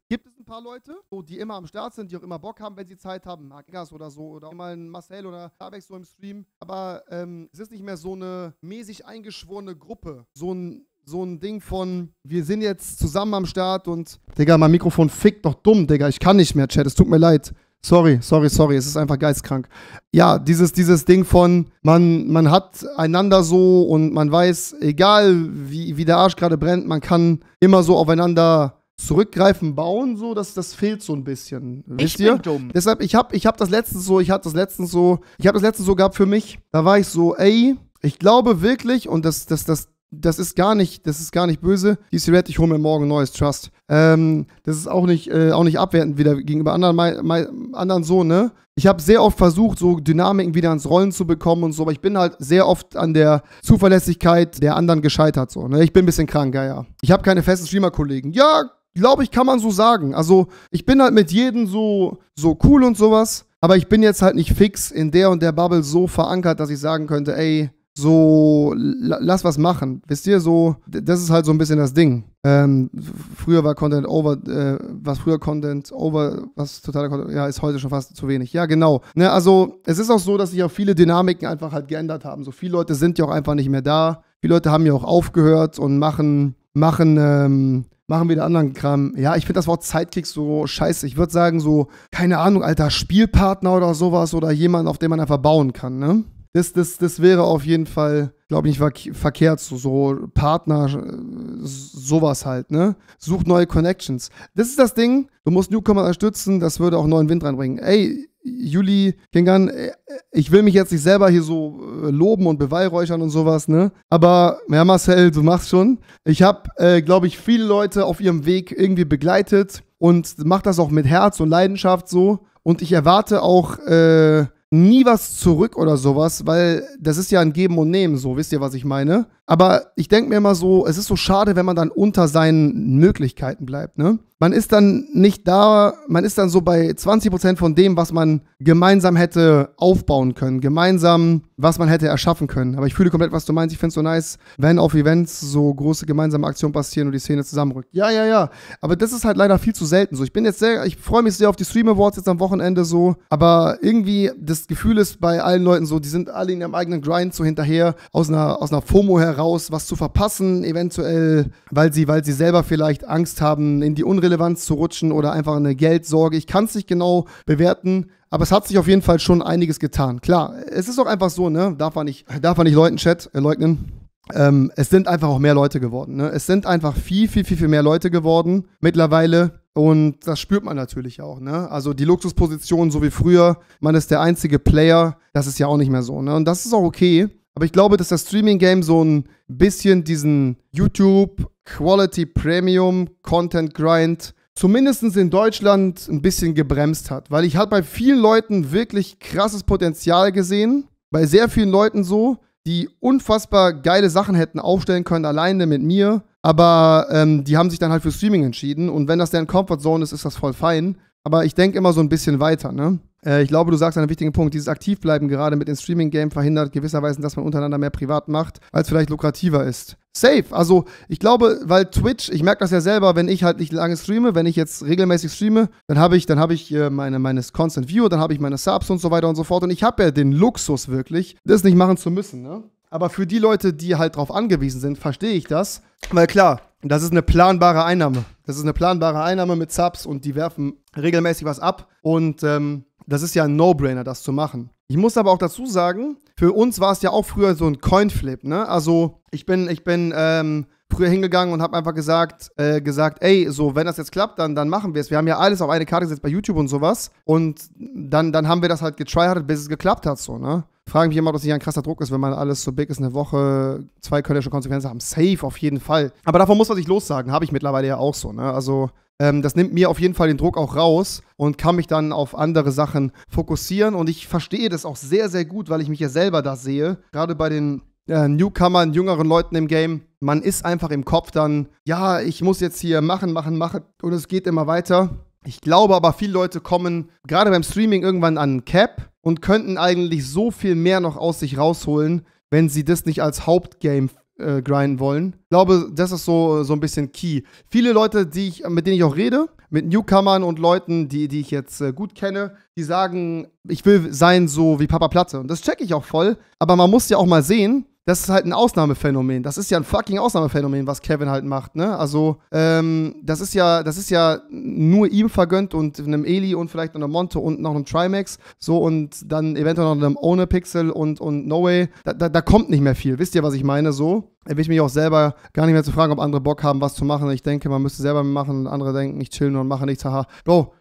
paar Leute, so, die immer am Start sind, die auch immer Bock haben, wenn sie Zeit haben. Margas oder so oder auch mal ein Marcel oder Habeck so im Stream. Aber ähm, es ist nicht mehr so eine mäßig eingeschworene Gruppe. So ein so ein Ding von, wir sind jetzt zusammen am Start und. Digga, mein Mikrofon fickt doch dumm, Digga. Ich kann nicht mehr, Chat. Es tut mir leid. Sorry, sorry, sorry, es ist einfach geistkrank. Ja, dieses, dieses Ding von, man, man hat einander so und man weiß, egal wie, wie der Arsch gerade brennt, man kann immer so aufeinander zurückgreifen, bauen, so, das, das fehlt so ein bisschen. Wisst ich ihr? Bin dumm. Deshalb, ich habe ich hab das letztens so, ich hatte das letztens so, ich habe das letztens so gehabt für mich. Da war ich so, ey, ich glaube wirklich, und das, das, das, das ist gar nicht, das ist gar nicht böse. DC Red, ich hole mir morgen neues Trust. Ähm, das ist auch nicht, äh, auch nicht abwertend wieder gegenüber anderen, mein, mein, anderen so, ne? Ich habe sehr oft versucht, so Dynamiken wieder ans Rollen zu bekommen und so, aber ich bin halt sehr oft an der Zuverlässigkeit der anderen gescheitert, so, ne? Ich bin ein bisschen krank, ja, ja. Ich habe keine festen Streamer-Kollegen. Ja, glaube ich, kann man so sagen. Also ich bin halt mit jedem so, so cool und sowas, aber ich bin jetzt halt nicht fix in der und der Bubble so verankert, dass ich sagen könnte, ey, so, lass was machen. Wisst ihr, so, das ist halt so ein bisschen das Ding. Ähm, früher war Content over, äh, was früher Content over, was totaler Content, ja, ist heute schon fast zu wenig. Ja, genau. Ne, also, es ist auch so, dass sich auch viele Dynamiken einfach halt geändert haben. So viele Leute sind ja auch einfach nicht mehr da. Viele Leute haben ja auch aufgehört und machen machen, ähm, machen wieder anderen Kram. Ja, ich finde das Wort Sidekick so scheiße. Ich würde sagen, so, keine Ahnung, alter Spielpartner oder sowas oder jemand, auf den man einfach bauen kann, ne? Das, das, das wäre auf jeden Fall, glaube ich, nicht verkehrt. So, so Partner, äh, sowas halt, ne? Such neue Connections. Das ist das Ding. Du musst Newcomer unterstützen, das würde auch neuen Wind reinbringen. Ey, Juli Gingern, äh, ich will mich jetzt nicht selber hier so äh, loben und beweihräuchern und sowas, ne? Aber ja, Marcel, du machst schon. Ich habe, äh, glaube ich, viele Leute auf ihrem Weg irgendwie begleitet und mache das auch mit Herz und Leidenschaft so. Und ich erwarte auch äh, nie was zurück oder sowas, weil das ist ja ein Geben und Nehmen, so wisst ihr, was ich meine? Aber ich denke mir immer so, es ist so schade, wenn man dann unter seinen Möglichkeiten bleibt. Ne? Man ist dann nicht da, man ist dann so bei 20 von dem, was man gemeinsam hätte aufbauen können, gemeinsam, was man hätte erschaffen können. Aber ich fühle komplett, was du meinst. Ich finde es so nice, wenn auf Events so große gemeinsame Aktionen passieren und die Szene zusammenrückt. Ja, ja, ja. Aber das ist halt leider viel zu selten so. Ich bin jetzt sehr, ich freue mich sehr auf die Stream Awards jetzt am Wochenende so. Aber irgendwie das Gefühl ist bei allen Leuten so, die sind alle in ihrem eigenen Grind so hinterher, aus einer, aus einer FOMO heraus raus, was zu verpassen, eventuell, weil sie, weil sie selber vielleicht Angst haben, in die Unrelevanz zu rutschen oder einfach eine Geldsorge. Ich kann es nicht genau bewerten. Aber es hat sich auf jeden Fall schon einiges getan. Klar, es ist auch einfach so, ne? Darf man nicht, darf man nicht leugnen, Chat, äh, leugnen. Ähm, es sind einfach auch mehr Leute geworden. Ne? Es sind einfach viel, viel, viel, viel mehr Leute geworden mittlerweile. Und das spürt man natürlich auch. Ne? Also die Luxusposition, so wie früher, man ist der einzige Player, das ist ja auch nicht mehr so. Ne? Und das ist auch okay. Aber ich glaube, dass das Streaming-Game so ein bisschen diesen YouTube Quality Premium Content Grind zumindest in Deutschland ein bisschen gebremst hat. Weil ich habe bei vielen Leuten wirklich krasses Potenzial gesehen. Bei sehr vielen Leuten so, die unfassbar geile Sachen hätten aufstellen können, alleine mit mir. Aber ähm, die haben sich dann halt für Streaming entschieden. Und wenn das deren Comfortzone ist, ist das voll fein. Aber ich denke immer so ein bisschen weiter, ne? Äh, ich glaube, du sagst einen wichtigen Punkt. Dieses Aktivbleiben gerade mit dem Streaming-Game verhindert gewisserweise, dass man untereinander mehr privat macht, als vielleicht lukrativer ist. Safe. Also ich glaube, weil Twitch, ich merke das ja selber, wenn ich halt nicht lange streame, wenn ich jetzt regelmäßig streame, dann habe ich, dann habe ich äh, meine, meine Constant View, dann habe ich meine Subs und so weiter und so fort. Und ich habe ja den Luxus wirklich, das nicht machen zu müssen. Ne? Aber für die Leute, die halt drauf angewiesen sind, verstehe ich das. Weil klar, das ist eine planbare Einnahme. Das ist eine planbare Einnahme mit Subs und die werfen regelmäßig was ab. Und ähm, das ist ja ein No-Brainer, das zu machen. Ich muss aber auch dazu sagen, für uns war es ja auch früher so ein Coinflip, ne? Also ich bin, ich bin ähm, früher hingegangen und habe einfach gesagt, äh, gesagt, ey, so wenn das jetzt klappt, dann, dann machen wir es. Wir haben ja alles auf eine Karte gesetzt bei YouTube und sowas und dann, dann haben wir das halt getryhardet, bis es geklappt hat, so ne? Frage mich immer, ob das nicht ein krasser Druck ist, wenn man alles so big ist, eine Woche, zwei kölnische Konsequenzen haben. Safe auf jeden Fall. Aber davon muss man sich lossagen, habe ich mittlerweile ja auch so. Ne? Also ähm, das nimmt mir auf jeden Fall den Druck auch raus und kann mich dann auf andere Sachen fokussieren. Und ich verstehe das auch sehr, sehr gut, weil ich mich ja selber da sehe. Gerade bei den äh, Newcomern, jüngeren Leuten im Game. Man ist einfach im Kopf dann, ja, ich muss jetzt hier machen, machen, machen. Und es geht immer weiter. Ich glaube aber, viele Leute kommen gerade beim Streaming irgendwann an Cap und könnten eigentlich so viel mehr noch aus sich rausholen, wenn sie das nicht als Hauptgame äh, grinden wollen. Ich glaube, das ist so, so ein bisschen key. Viele Leute, die ich, mit denen ich auch rede, mit Newcomern und Leuten, die, die ich jetzt äh, gut kenne, die sagen, ich will sein so wie Papa Platte. Und das checke ich auch voll. Aber man muss ja auch mal sehen, das ist halt ein Ausnahmephänomen. Das ist ja ein fucking Ausnahmephänomen, was Kevin halt macht, ne? Also, ähm, das ist ja, das ist ja nur ihm vergönnt und einem Eli und vielleicht noch einem Monte und noch einem Trimax, so und dann eventuell noch einem Owner Pixel und, und No Way. Da, da, da kommt nicht mehr viel. Wisst ihr, was ich meine? So Da will ich mich auch selber gar nicht mehr zu fragen, ob andere Bock haben, was zu machen. Ich denke, man müsste selber machen und andere denken, ich chill nur und mache nichts. Haha. Bro,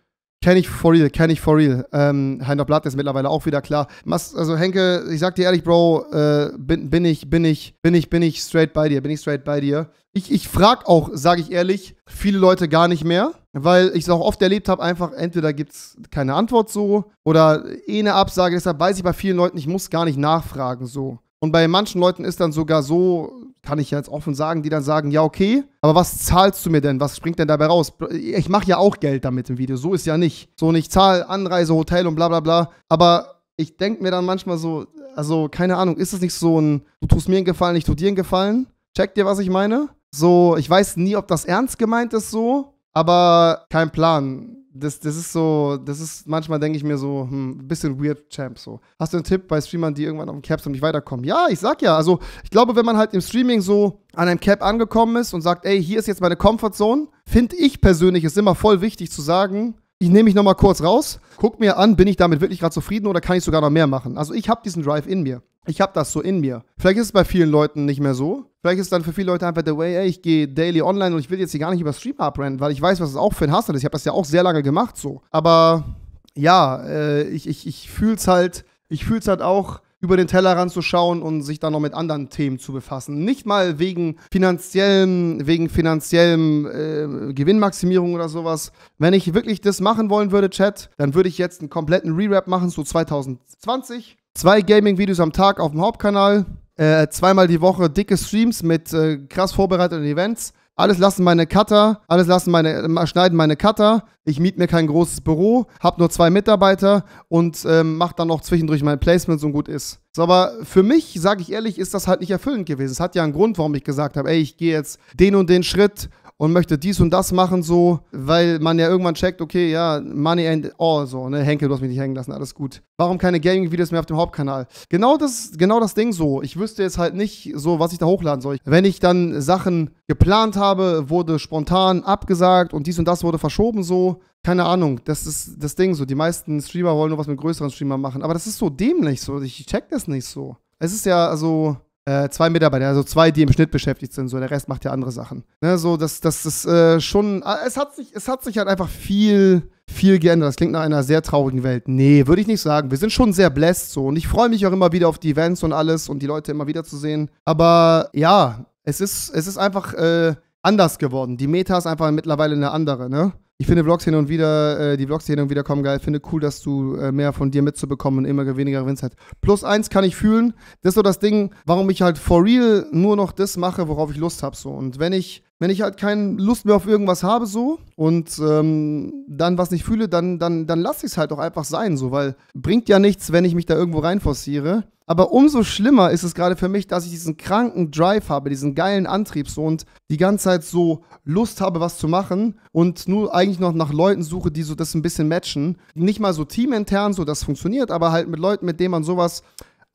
Kenne ich for real, kenne ich for real. Ähm, Heiner Blatt ist mittlerweile auch wieder klar. Mas, also Henke, ich sag dir ehrlich, Bro, äh, bin, bin ich, bin ich, bin ich, bin ich straight bei dir, bin ich straight bei dir. Ich, ich frag auch, sage ich ehrlich, viele Leute gar nicht mehr, weil ich es auch oft erlebt habe, einfach entweder gibt es keine Antwort so oder eh eine Absage, deshalb weiß ich bei vielen Leuten, ich muss gar nicht nachfragen so. Und bei manchen Leuten ist dann sogar so, kann ich jetzt offen sagen, die dann sagen, ja, okay, aber was zahlst du mir denn? Was springt denn dabei raus? Ich mache ja auch Geld damit im Video, so ist ja nicht. So, und ich zahle Anreise, Hotel und bla bla bla. Aber ich denke mir dann manchmal so, also keine Ahnung, ist es nicht so ein, du tust mir einen Gefallen, ich tu dir einen Gefallen? Check dir, was ich meine? So, ich weiß nie, ob das ernst gemeint ist so, aber kein Plan das, das ist so, das ist manchmal denke ich mir so, hm, bisschen weird Champ so. Hast du einen Tipp bei Streamern, die irgendwann auf dem Cap sind und nicht weiterkommen? Ja, ich sag ja, also ich glaube, wenn man halt im Streaming so an einem Cap angekommen ist und sagt, ey, hier ist jetzt meine Comfortzone, finde ich persönlich ist immer voll wichtig zu sagen, ich nehme mich nochmal kurz raus, guck mir an, bin ich damit wirklich gerade zufrieden oder kann ich sogar noch mehr machen? Also ich habe diesen Drive in mir ich habe das so in mir. Vielleicht ist es bei vielen Leuten nicht mehr so. Vielleicht ist dann für viele Leute einfach der Way, ey, ich gehe daily online und ich will jetzt hier gar nicht über Streamer abrennen, weil ich weiß, was es auch für ein Hassel ist. Ich habe das ja auch sehr lange gemacht so. Aber ja, äh, ich, ich, ich fühle es halt, ich fühle es halt auch, über den Tellerrand zu schauen und sich dann noch mit anderen Themen zu befassen. Nicht mal wegen finanziellen, wegen finanziellem äh, Gewinnmaximierung oder sowas. Wenn ich wirklich das machen wollen würde, Chat, dann würde ich jetzt einen kompletten Rewrap machen so 2020 Zwei Gaming-Videos am Tag auf dem Hauptkanal. Äh, zweimal die Woche dicke Streams mit äh, krass vorbereiteten Events. Alles lassen meine Cutter, alles lassen meine, schneiden meine Cutter. Ich miete mir kein großes Büro, habe nur zwei Mitarbeiter und ähm, mache dann auch zwischendurch mein Placement so gut ist. So, aber für mich, sage ich ehrlich, ist das halt nicht erfüllend gewesen. Es hat ja einen Grund, warum ich gesagt habe, ey, ich gehe jetzt den und den Schritt und möchte dies und das machen, so, weil man ja irgendwann checkt, okay, ja, Money and all, so, ne, Henkel, du hast mich nicht hängen lassen, alles gut. Warum keine Gaming-Videos mehr auf dem Hauptkanal? Genau das, genau das Ding so. Ich wüsste jetzt halt nicht so, was ich da hochladen soll. Wenn ich dann Sachen geplant habe, wurde spontan abgesagt und dies und das wurde verschoben, so. Keine Ahnung, das ist das Ding so. Die meisten Streamer wollen nur was mit größeren Streamern machen, aber das ist so dämlich so. Ich check das nicht so. Es ist ja, also, äh, zwei Mitarbeiter, also zwei, die im Schnitt beschäftigt sind, so der Rest macht ja andere Sachen. Ne, so, das, das ist äh, schon, äh, es hat, sich, es hat sich halt einfach viel, viel geändert. Das klingt nach einer sehr traurigen Welt. Nee, würde ich nicht sagen. Wir sind schon sehr blessed so und ich freue mich auch immer wieder auf die Events und alles und die Leute immer wieder zu sehen. Aber ja, es ist, es ist einfach äh, anders geworden. Die Meta ist einfach mittlerweile eine andere, ne? Ich finde Vlogs hin und wieder, äh, die Vlogs hin und wieder kommen geil. Ich Finde cool, dass du äh, mehr von dir mitzubekommen und immer weniger gewinnst halt. Plus eins kann ich fühlen. Das ist so das Ding, warum ich halt for real nur noch das mache, worauf ich Lust habe. So. Und wenn ich wenn ich halt keine Lust mehr auf irgendwas habe so und ähm, dann was nicht fühle, dann, dann, dann lasse ich es halt auch einfach sein so, weil bringt ja nichts, wenn ich mich da irgendwo reinforciere. Aber umso schlimmer ist es gerade für mich, dass ich diesen kranken Drive habe, diesen geilen Antrieb so und die ganze Zeit so Lust habe, was zu machen und nur eigentlich noch nach Leuten suche, die so das ein bisschen matchen. Nicht mal so teamintern so, das funktioniert, aber halt mit Leuten, mit denen man sowas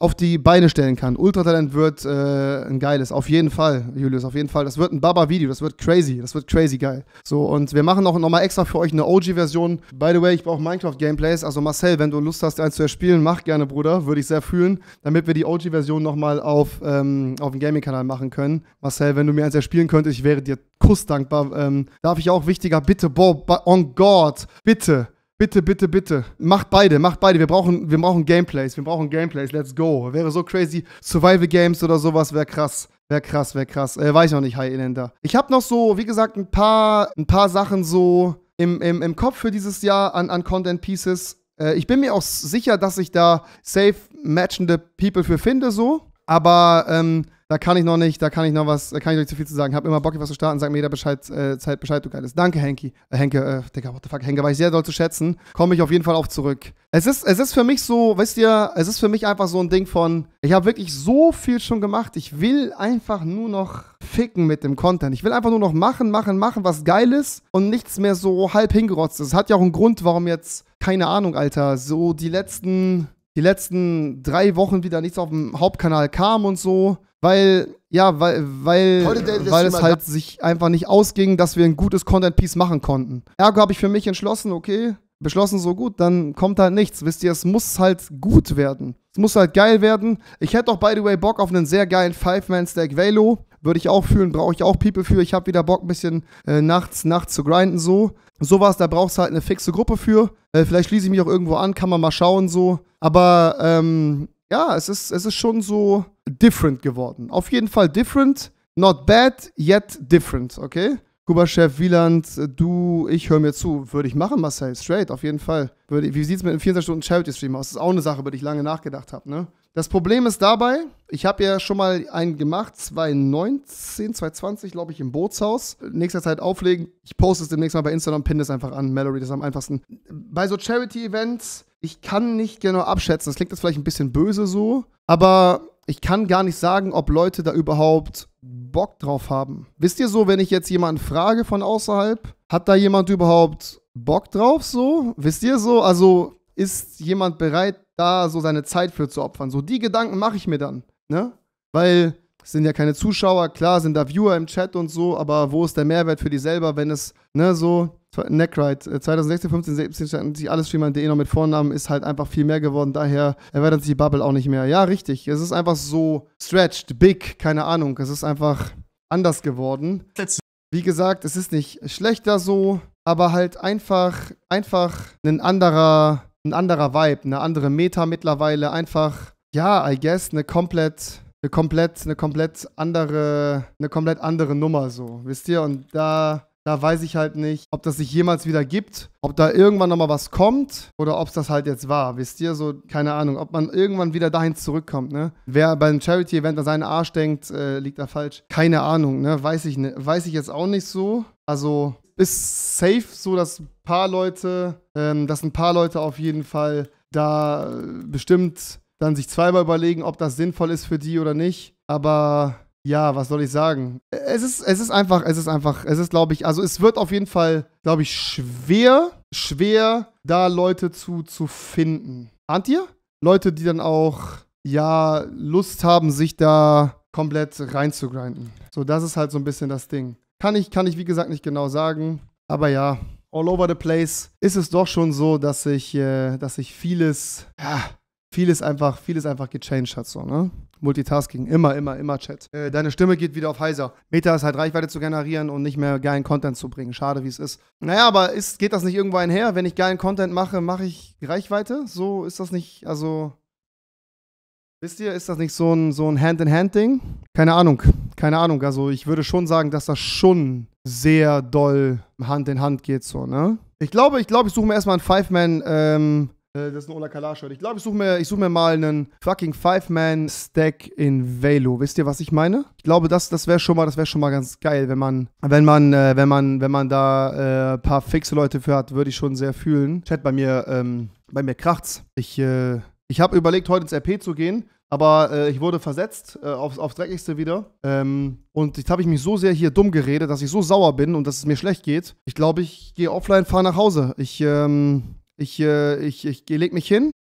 auf die Beine stellen kann. Ultratalent wird äh, ein geiles, auf jeden Fall, Julius, auf jeden Fall. Das wird ein Baba-Video, das wird crazy, das wird crazy geil. So, und wir machen auch nochmal extra für euch eine OG-Version. By the way, ich brauche Minecraft-Gameplays, also Marcel, wenn du Lust hast, eins zu erspielen, mach gerne, Bruder, würde ich sehr fühlen, damit wir die OG-Version nochmal auf, ähm, auf dem Gaming-Kanal machen können. Marcel, wenn du mir eins erspielen könntest, ich wäre dir kussdankbar. Ähm, darf ich auch wichtiger, bitte, Bob, on God, bitte, Bitte, bitte, bitte. Macht beide, macht beide. Wir brauchen, wir brauchen Gameplays, wir brauchen Gameplays. Let's go. Wäre so crazy. Survival Games oder sowas wäre krass. Wäre krass, wäre krass. Äh, weiß ich noch nicht, High Inlander. Ich habe noch so, wie gesagt, ein paar, ein paar Sachen so im, im, im Kopf für dieses Jahr an, an Content Pieces. Äh, ich bin mir auch sicher, dass ich da safe matchende People für finde, so. Aber ähm, da kann ich noch nicht, da kann ich noch was, da kann ich euch zu viel zu sagen. Hab immer Bock, was zu starten, sag mir jeder Bescheid, äh, Zeit Bescheid, du geiles. Danke, Henke. Äh, Henke, äh, Digga, what the fuck, Henke, war ich sehr doll zu schätzen. Komme ich auf jeden Fall auf zurück. Es ist, es ist für mich so, wisst ihr, es ist für mich einfach so ein Ding von, ich habe wirklich so viel schon gemacht. Ich will einfach nur noch ficken mit dem Content. Ich will einfach nur noch machen, machen, machen, was geil ist und nichts mehr so halb hingerotzt ist. Es hat ja auch einen Grund, warum jetzt, keine Ahnung, Alter, so die letzten die letzten drei Wochen wieder nichts auf dem Hauptkanal kam und so, weil, ja, weil, weil, weil es halt sich einfach nicht ausging, dass wir ein gutes Content-Piece machen konnten. Ergo habe ich für mich entschlossen, okay, beschlossen so gut, dann kommt halt nichts. Wisst ihr, es muss halt gut werden. Es muss halt geil werden. Ich hätte auch, by the way, Bock auf einen sehr geilen Five-Man-Stack Velo würde ich auch fühlen, brauche ich auch People für. Ich habe wieder Bock, ein bisschen äh, nachts, nachts zu grinden, so. Sowas, da brauchst du halt eine fixe Gruppe für. Äh, vielleicht schließe ich mich auch irgendwo an, kann man mal schauen, so. Aber ähm, ja, es ist, es ist schon so different geworden. Auf jeden Fall different. Not bad, yet different, okay? Kuba-Chef Wieland, äh, du, ich höre mir zu. Würde ich machen, Marcel, straight, auf jeden Fall. Würde, wie sieht es mit einem 24-Stunden-Charity-Stream aus? Das ist auch eine Sache, über die ich lange nachgedacht habe, ne? Das Problem ist dabei, ich habe ja schon mal einen gemacht, 2019, 2020, glaube ich, im Bootshaus. Nächster Zeit auflegen. Ich poste es demnächst mal bei Instagram, pinne es einfach an. Mallory, das ist am einfachsten. Bei so Charity-Events, ich kann nicht genau abschätzen. Das klingt jetzt vielleicht ein bisschen böse so, aber ich kann gar nicht sagen, ob Leute da überhaupt Bock drauf haben. Wisst ihr so, wenn ich jetzt jemanden frage von außerhalb, hat da jemand überhaupt Bock drauf so? Wisst ihr so? Also ist jemand bereit, da so seine Zeit für zu opfern? So die Gedanken mache ich mir dann, ne? Weil es sind ja keine Zuschauer, klar sind da Viewer im Chat und so, aber wo ist der Mehrwert für die selber, wenn es, ne, so, Neckride, 2016, 15, 17 standen sich alles streamer.de eh noch mit Vornamen, ist halt einfach viel mehr geworden, daher erweitert sich die Bubble auch nicht mehr. Ja, richtig, es ist einfach so stretched, big, keine Ahnung, es ist einfach anders geworden. Wie gesagt, es ist nicht schlechter so, aber halt einfach, einfach ein anderer ein anderer Vibe, eine andere Meta mittlerweile, einfach, ja, I guess, eine komplett, eine komplett, eine komplett andere, eine komplett andere Nummer so, wisst ihr? Und da, da weiß ich halt nicht, ob das sich jemals wieder gibt, ob da irgendwann nochmal was kommt oder ob es das halt jetzt war, wisst ihr? So, keine Ahnung, ob man irgendwann wieder dahin zurückkommt, ne? Wer bei einem Charity-Event an seinen Arsch denkt, äh, liegt da falsch. Keine Ahnung, ne? Weiß ich, ne? weiß ich jetzt auch nicht so. Also, ist safe so, dass ein paar Leute, ähm, dass ein paar Leute auf jeden Fall da äh, bestimmt dann sich zweimal überlegen, ob das sinnvoll ist für die oder nicht. Aber ja, was soll ich sagen? Es ist, es ist einfach, es ist einfach, es ist, glaube ich, also es wird auf jeden Fall, glaube ich, schwer, schwer, da Leute zu, zu finden. Ahnt ihr? Leute, die dann auch, ja, Lust haben, sich da komplett reinzugrinden. So, das ist halt so ein bisschen das Ding. Kann ich, kann ich wie gesagt nicht genau sagen. Aber ja, all over the place ist es doch schon so, dass ich, äh, dass ich vieles, ja, vieles einfach, vieles einfach gechanged hat, so, ne? Multitasking, immer, immer, immer Chat. Äh, deine Stimme geht wieder auf heiser. Meta ist halt Reichweite zu generieren und nicht mehr geilen Content zu bringen. Schade, wie es ist. Naja, aber ist, geht das nicht irgendwo einher? Wenn ich geilen Content mache, mache ich Reichweite? So ist das nicht, also Wisst ihr, ist das nicht so ein, so ein Hand-in-Hand-Ding? Keine Ahnung, keine Ahnung. Also ich würde schon sagen, dass das schon sehr doll Hand in Hand geht so, ne? Ich glaube, ich glaube, ich suche mir erstmal einen Five-Man, ähm, äh, das ist ein Ola Kalash-Shirt. Ich glaube, ich suche mir, ich mir mal einen fucking Five-Man-Stack in Velo. Wisst ihr, was ich meine? Ich glaube, das, das wäre schon mal, das wäre schon mal ganz geil, wenn man, wenn man, äh, wenn man, wenn man da ein äh, paar fixe Leute für hat, würde ich schon sehr fühlen. Chat bei mir, ähm, bei mir kracht's. Ich, äh, ich habe überlegt, heute ins RP zu gehen, aber äh, ich wurde versetzt äh, aufs, aufs Dreckigste wieder. Ähm, und jetzt habe ich mich so sehr hier dumm geredet, dass ich so sauer bin und dass es mir schlecht geht. Ich glaube, ich gehe offline, fahre nach Hause. Ich, ähm, ich, äh, ich, ich, ich lege mich hin,